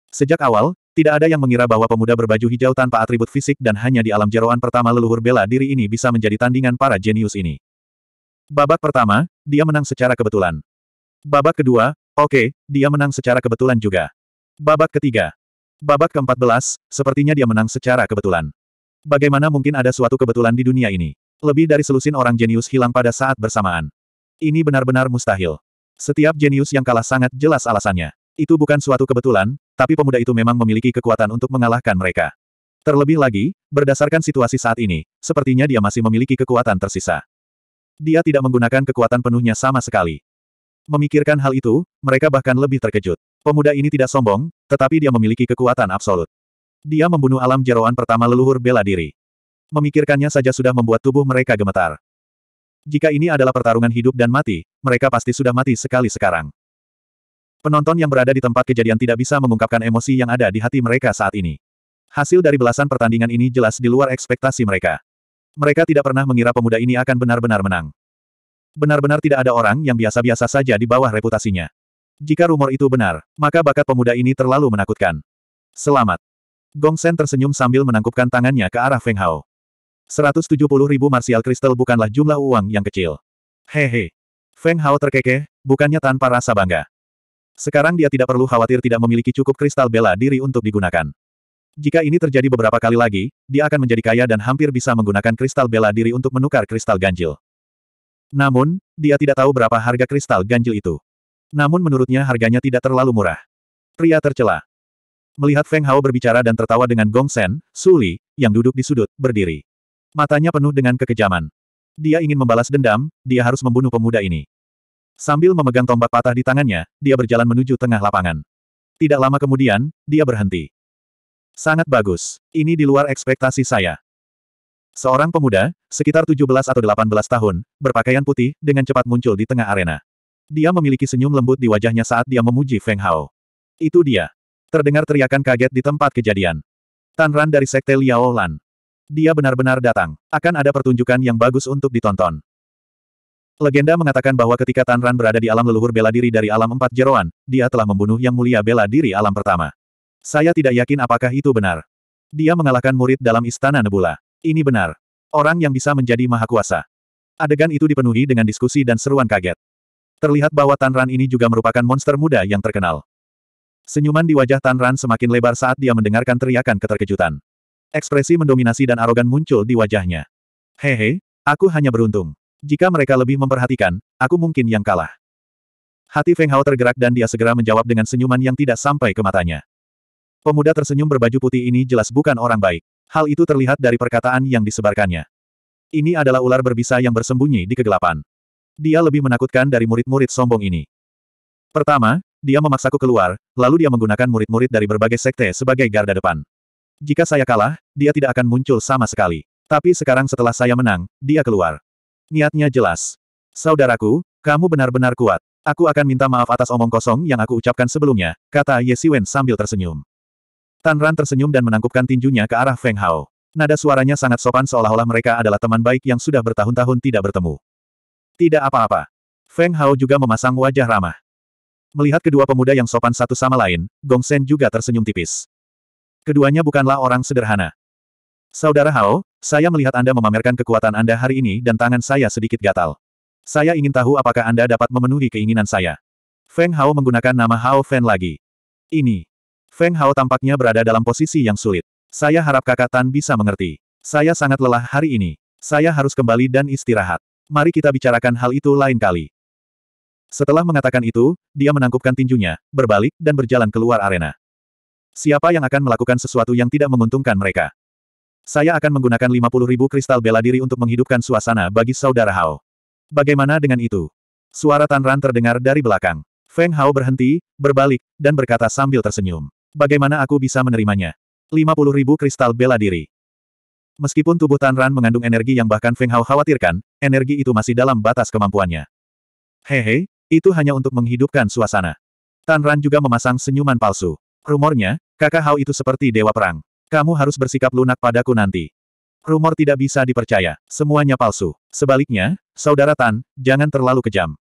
Sejak awal, tidak ada yang mengira bahwa pemuda berbaju hijau tanpa atribut fisik dan hanya di alam jeroan pertama leluhur bela diri ini bisa menjadi tandingan para jenius ini. Babak pertama, dia menang secara kebetulan. Babak kedua, oke, okay, dia menang secara kebetulan juga. Babak ketiga. Babak keempat belas, sepertinya dia menang secara kebetulan. Bagaimana mungkin ada suatu kebetulan di dunia ini? Lebih dari selusin orang jenius hilang pada saat bersamaan. Ini benar-benar mustahil. Setiap jenius yang kalah sangat jelas alasannya. Itu bukan suatu kebetulan, tapi pemuda itu memang memiliki kekuatan untuk mengalahkan mereka. Terlebih lagi, berdasarkan situasi saat ini, sepertinya dia masih memiliki kekuatan tersisa. Dia tidak menggunakan kekuatan penuhnya sama sekali. Memikirkan hal itu, mereka bahkan lebih terkejut. Pemuda ini tidak sombong, tetapi dia memiliki kekuatan absolut. Dia membunuh alam jeroan pertama leluhur bela diri. Memikirkannya saja sudah membuat tubuh mereka gemetar. Jika ini adalah pertarungan hidup dan mati, mereka pasti sudah mati sekali sekarang. Penonton yang berada di tempat kejadian tidak bisa mengungkapkan emosi yang ada di hati mereka saat ini. Hasil dari belasan pertandingan ini jelas di luar ekspektasi mereka. Mereka tidak pernah mengira pemuda ini akan benar-benar menang. Benar-benar tidak ada orang yang biasa-biasa saja di bawah reputasinya. Jika rumor itu benar, maka bakat pemuda ini terlalu menakutkan. Selamat. Gong Sen tersenyum sambil menangkupkan tangannya ke arah Feng Hao. 170 ribu martial kristal bukanlah jumlah uang yang kecil. Hehe. Feng Hao terkekeh, bukannya tanpa rasa bangga. Sekarang dia tidak perlu khawatir tidak memiliki cukup kristal bela diri untuk digunakan. Jika ini terjadi beberapa kali lagi, dia akan menjadi kaya dan hampir bisa menggunakan kristal bela diri untuk menukar kristal ganjil. Namun, dia tidak tahu berapa harga kristal ganjil itu. Namun menurutnya harganya tidak terlalu murah. Pria tercela. Melihat Feng Hao berbicara dan tertawa dengan Gong Sen, Suli, yang duduk di sudut, berdiri. Matanya penuh dengan kekejaman. Dia ingin membalas dendam, dia harus membunuh pemuda ini. Sambil memegang tombak patah di tangannya, dia berjalan menuju tengah lapangan. Tidak lama kemudian, dia berhenti. Sangat bagus. Ini di luar ekspektasi saya. Seorang pemuda, sekitar 17 atau 18 tahun, berpakaian putih, dengan cepat muncul di tengah arena. Dia memiliki senyum lembut di wajahnya saat dia memuji Feng Hao. Itu dia. Terdengar teriakan kaget di tempat kejadian. Tan Ran dari Sekte Liao Lan. Dia benar-benar datang. Akan ada pertunjukan yang bagus untuk ditonton. Legenda mengatakan bahwa ketika Tanran berada di alam leluhur bela diri dari alam empat jeroan, dia telah membunuh yang mulia bela diri alam pertama. Saya tidak yakin apakah itu benar. Dia mengalahkan murid dalam istana Nebula. Ini benar. Orang yang bisa menjadi maha kuasa. Adegan itu dipenuhi dengan diskusi dan seruan kaget. Terlihat bahwa Tanran ini juga merupakan monster muda yang terkenal. Senyuman di wajah Tanran semakin lebar saat dia mendengarkan teriakan keterkejutan. Ekspresi mendominasi dan arogan muncul di wajahnya. Hehe, aku hanya beruntung. Jika mereka lebih memperhatikan, aku mungkin yang kalah. Hati Feng Hao tergerak dan dia segera menjawab dengan senyuman yang tidak sampai ke matanya. Pemuda tersenyum berbaju putih ini jelas bukan orang baik. Hal itu terlihat dari perkataan yang disebarkannya. Ini adalah ular berbisa yang bersembunyi di kegelapan. Dia lebih menakutkan dari murid-murid sombong ini. Pertama, dia memaksaku keluar, lalu dia menggunakan murid-murid dari berbagai sekte sebagai garda depan. Jika saya kalah, dia tidak akan muncul sama sekali. Tapi sekarang setelah saya menang, dia keluar. Niatnya jelas. Saudaraku, kamu benar-benar kuat. Aku akan minta maaf atas omong kosong yang aku ucapkan sebelumnya, kata Ye Siwen sambil tersenyum. Tan Ran tersenyum dan menangkupkan tinjunya ke arah Feng Hao. Nada suaranya sangat sopan seolah-olah mereka adalah teman baik yang sudah bertahun-tahun tidak bertemu. Tidak apa-apa. Feng Hao juga memasang wajah ramah. Melihat kedua pemuda yang sopan satu sama lain, Gong Sen juga tersenyum tipis. Keduanya bukanlah orang sederhana. Saudara Hao, saya melihat Anda memamerkan kekuatan Anda hari ini dan tangan saya sedikit gatal. Saya ingin tahu apakah Anda dapat memenuhi keinginan saya. Feng Hao menggunakan nama Hao Fen lagi. Ini. Feng Hao tampaknya berada dalam posisi yang sulit. Saya harap kakak Tan bisa mengerti. Saya sangat lelah hari ini. Saya harus kembali dan istirahat. Mari kita bicarakan hal itu lain kali. Setelah mengatakan itu, dia menangkupkan tinjunya, berbalik, dan berjalan keluar arena. Siapa yang akan melakukan sesuatu yang tidak menguntungkan mereka? Saya akan menggunakan 50.000 kristal bela diri untuk menghidupkan suasana bagi saudara Hao. Bagaimana dengan itu? Suara Tan Ran terdengar dari belakang. Feng Hao berhenti, berbalik, dan berkata sambil tersenyum. Bagaimana aku bisa menerimanya? 50.000 kristal bela diri. Meskipun tubuh Tan Ran mengandung energi yang bahkan Feng Hao khawatirkan, energi itu masih dalam batas kemampuannya. Hehe, itu hanya untuk menghidupkan suasana. Tan Ran juga memasang senyuman palsu. Rumornya, kakak Hao itu seperti dewa perang. Kamu harus bersikap lunak padaku nanti. Rumor tidak bisa dipercaya. Semuanya palsu. Sebaliknya, Saudara Tan, jangan terlalu kejam.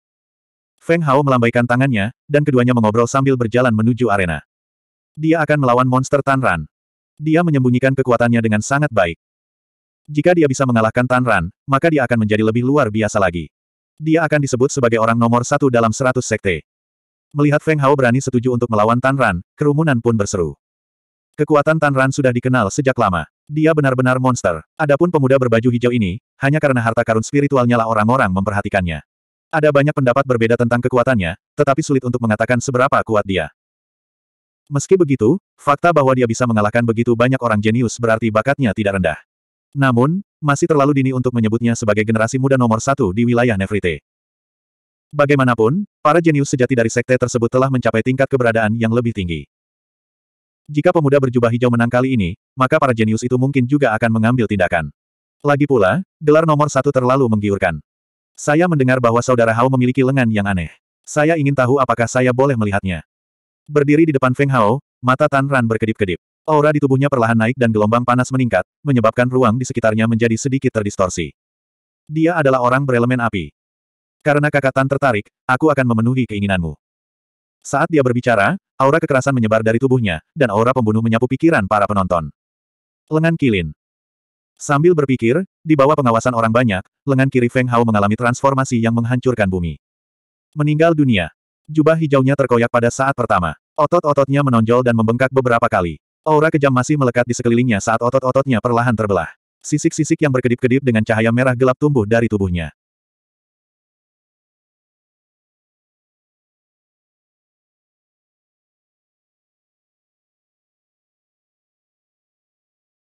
Feng Hao melambaikan tangannya, dan keduanya mengobrol sambil berjalan menuju arena. Dia akan melawan monster Tan Ran. Dia menyembunyikan kekuatannya dengan sangat baik. Jika dia bisa mengalahkan Tan Ran, maka dia akan menjadi lebih luar biasa lagi. Dia akan disebut sebagai orang nomor satu dalam seratus sekte. Melihat Feng Hao berani setuju untuk melawan Tan Ran, kerumunan pun berseru. Kekuatan Tanran sudah dikenal sejak lama. Dia benar-benar monster. Adapun pemuda berbaju hijau ini, hanya karena harta karun spiritualnya lah orang-orang memperhatikannya. Ada banyak pendapat berbeda tentang kekuatannya, tetapi sulit untuk mengatakan seberapa kuat dia. Meski begitu, fakta bahwa dia bisa mengalahkan begitu banyak orang jenius berarti bakatnya tidak rendah. Namun, masih terlalu dini untuk menyebutnya sebagai generasi muda nomor satu di wilayah Nefrite. Bagaimanapun, para jenius sejati dari sekte tersebut telah mencapai tingkat keberadaan yang lebih tinggi. Jika pemuda berjubah hijau menang kali ini, maka para jenius itu mungkin juga akan mengambil tindakan. Lagi pula, gelar nomor satu terlalu menggiurkan. Saya mendengar bahwa saudara Hao memiliki lengan yang aneh. Saya ingin tahu apakah saya boleh melihatnya. Berdiri di depan Feng Hao, mata Tan Ran berkedip-kedip. Aura di tubuhnya perlahan naik dan gelombang panas meningkat, menyebabkan ruang di sekitarnya menjadi sedikit terdistorsi. Dia adalah orang berelemen api. Karena kakak Tan tertarik, aku akan memenuhi keinginanmu. Saat dia berbicara, aura kekerasan menyebar dari tubuhnya, dan aura pembunuh menyapu pikiran para penonton. Lengan Kilin Sambil berpikir, di bawah pengawasan orang banyak, lengan kiri Feng Hao mengalami transformasi yang menghancurkan bumi. Meninggal dunia. Jubah hijaunya terkoyak pada saat pertama. Otot-ototnya menonjol dan membengkak beberapa kali. Aura kejam masih melekat di sekelilingnya saat otot-ototnya perlahan terbelah. Sisik-sisik yang berkedip-kedip dengan cahaya merah gelap tumbuh dari tubuhnya.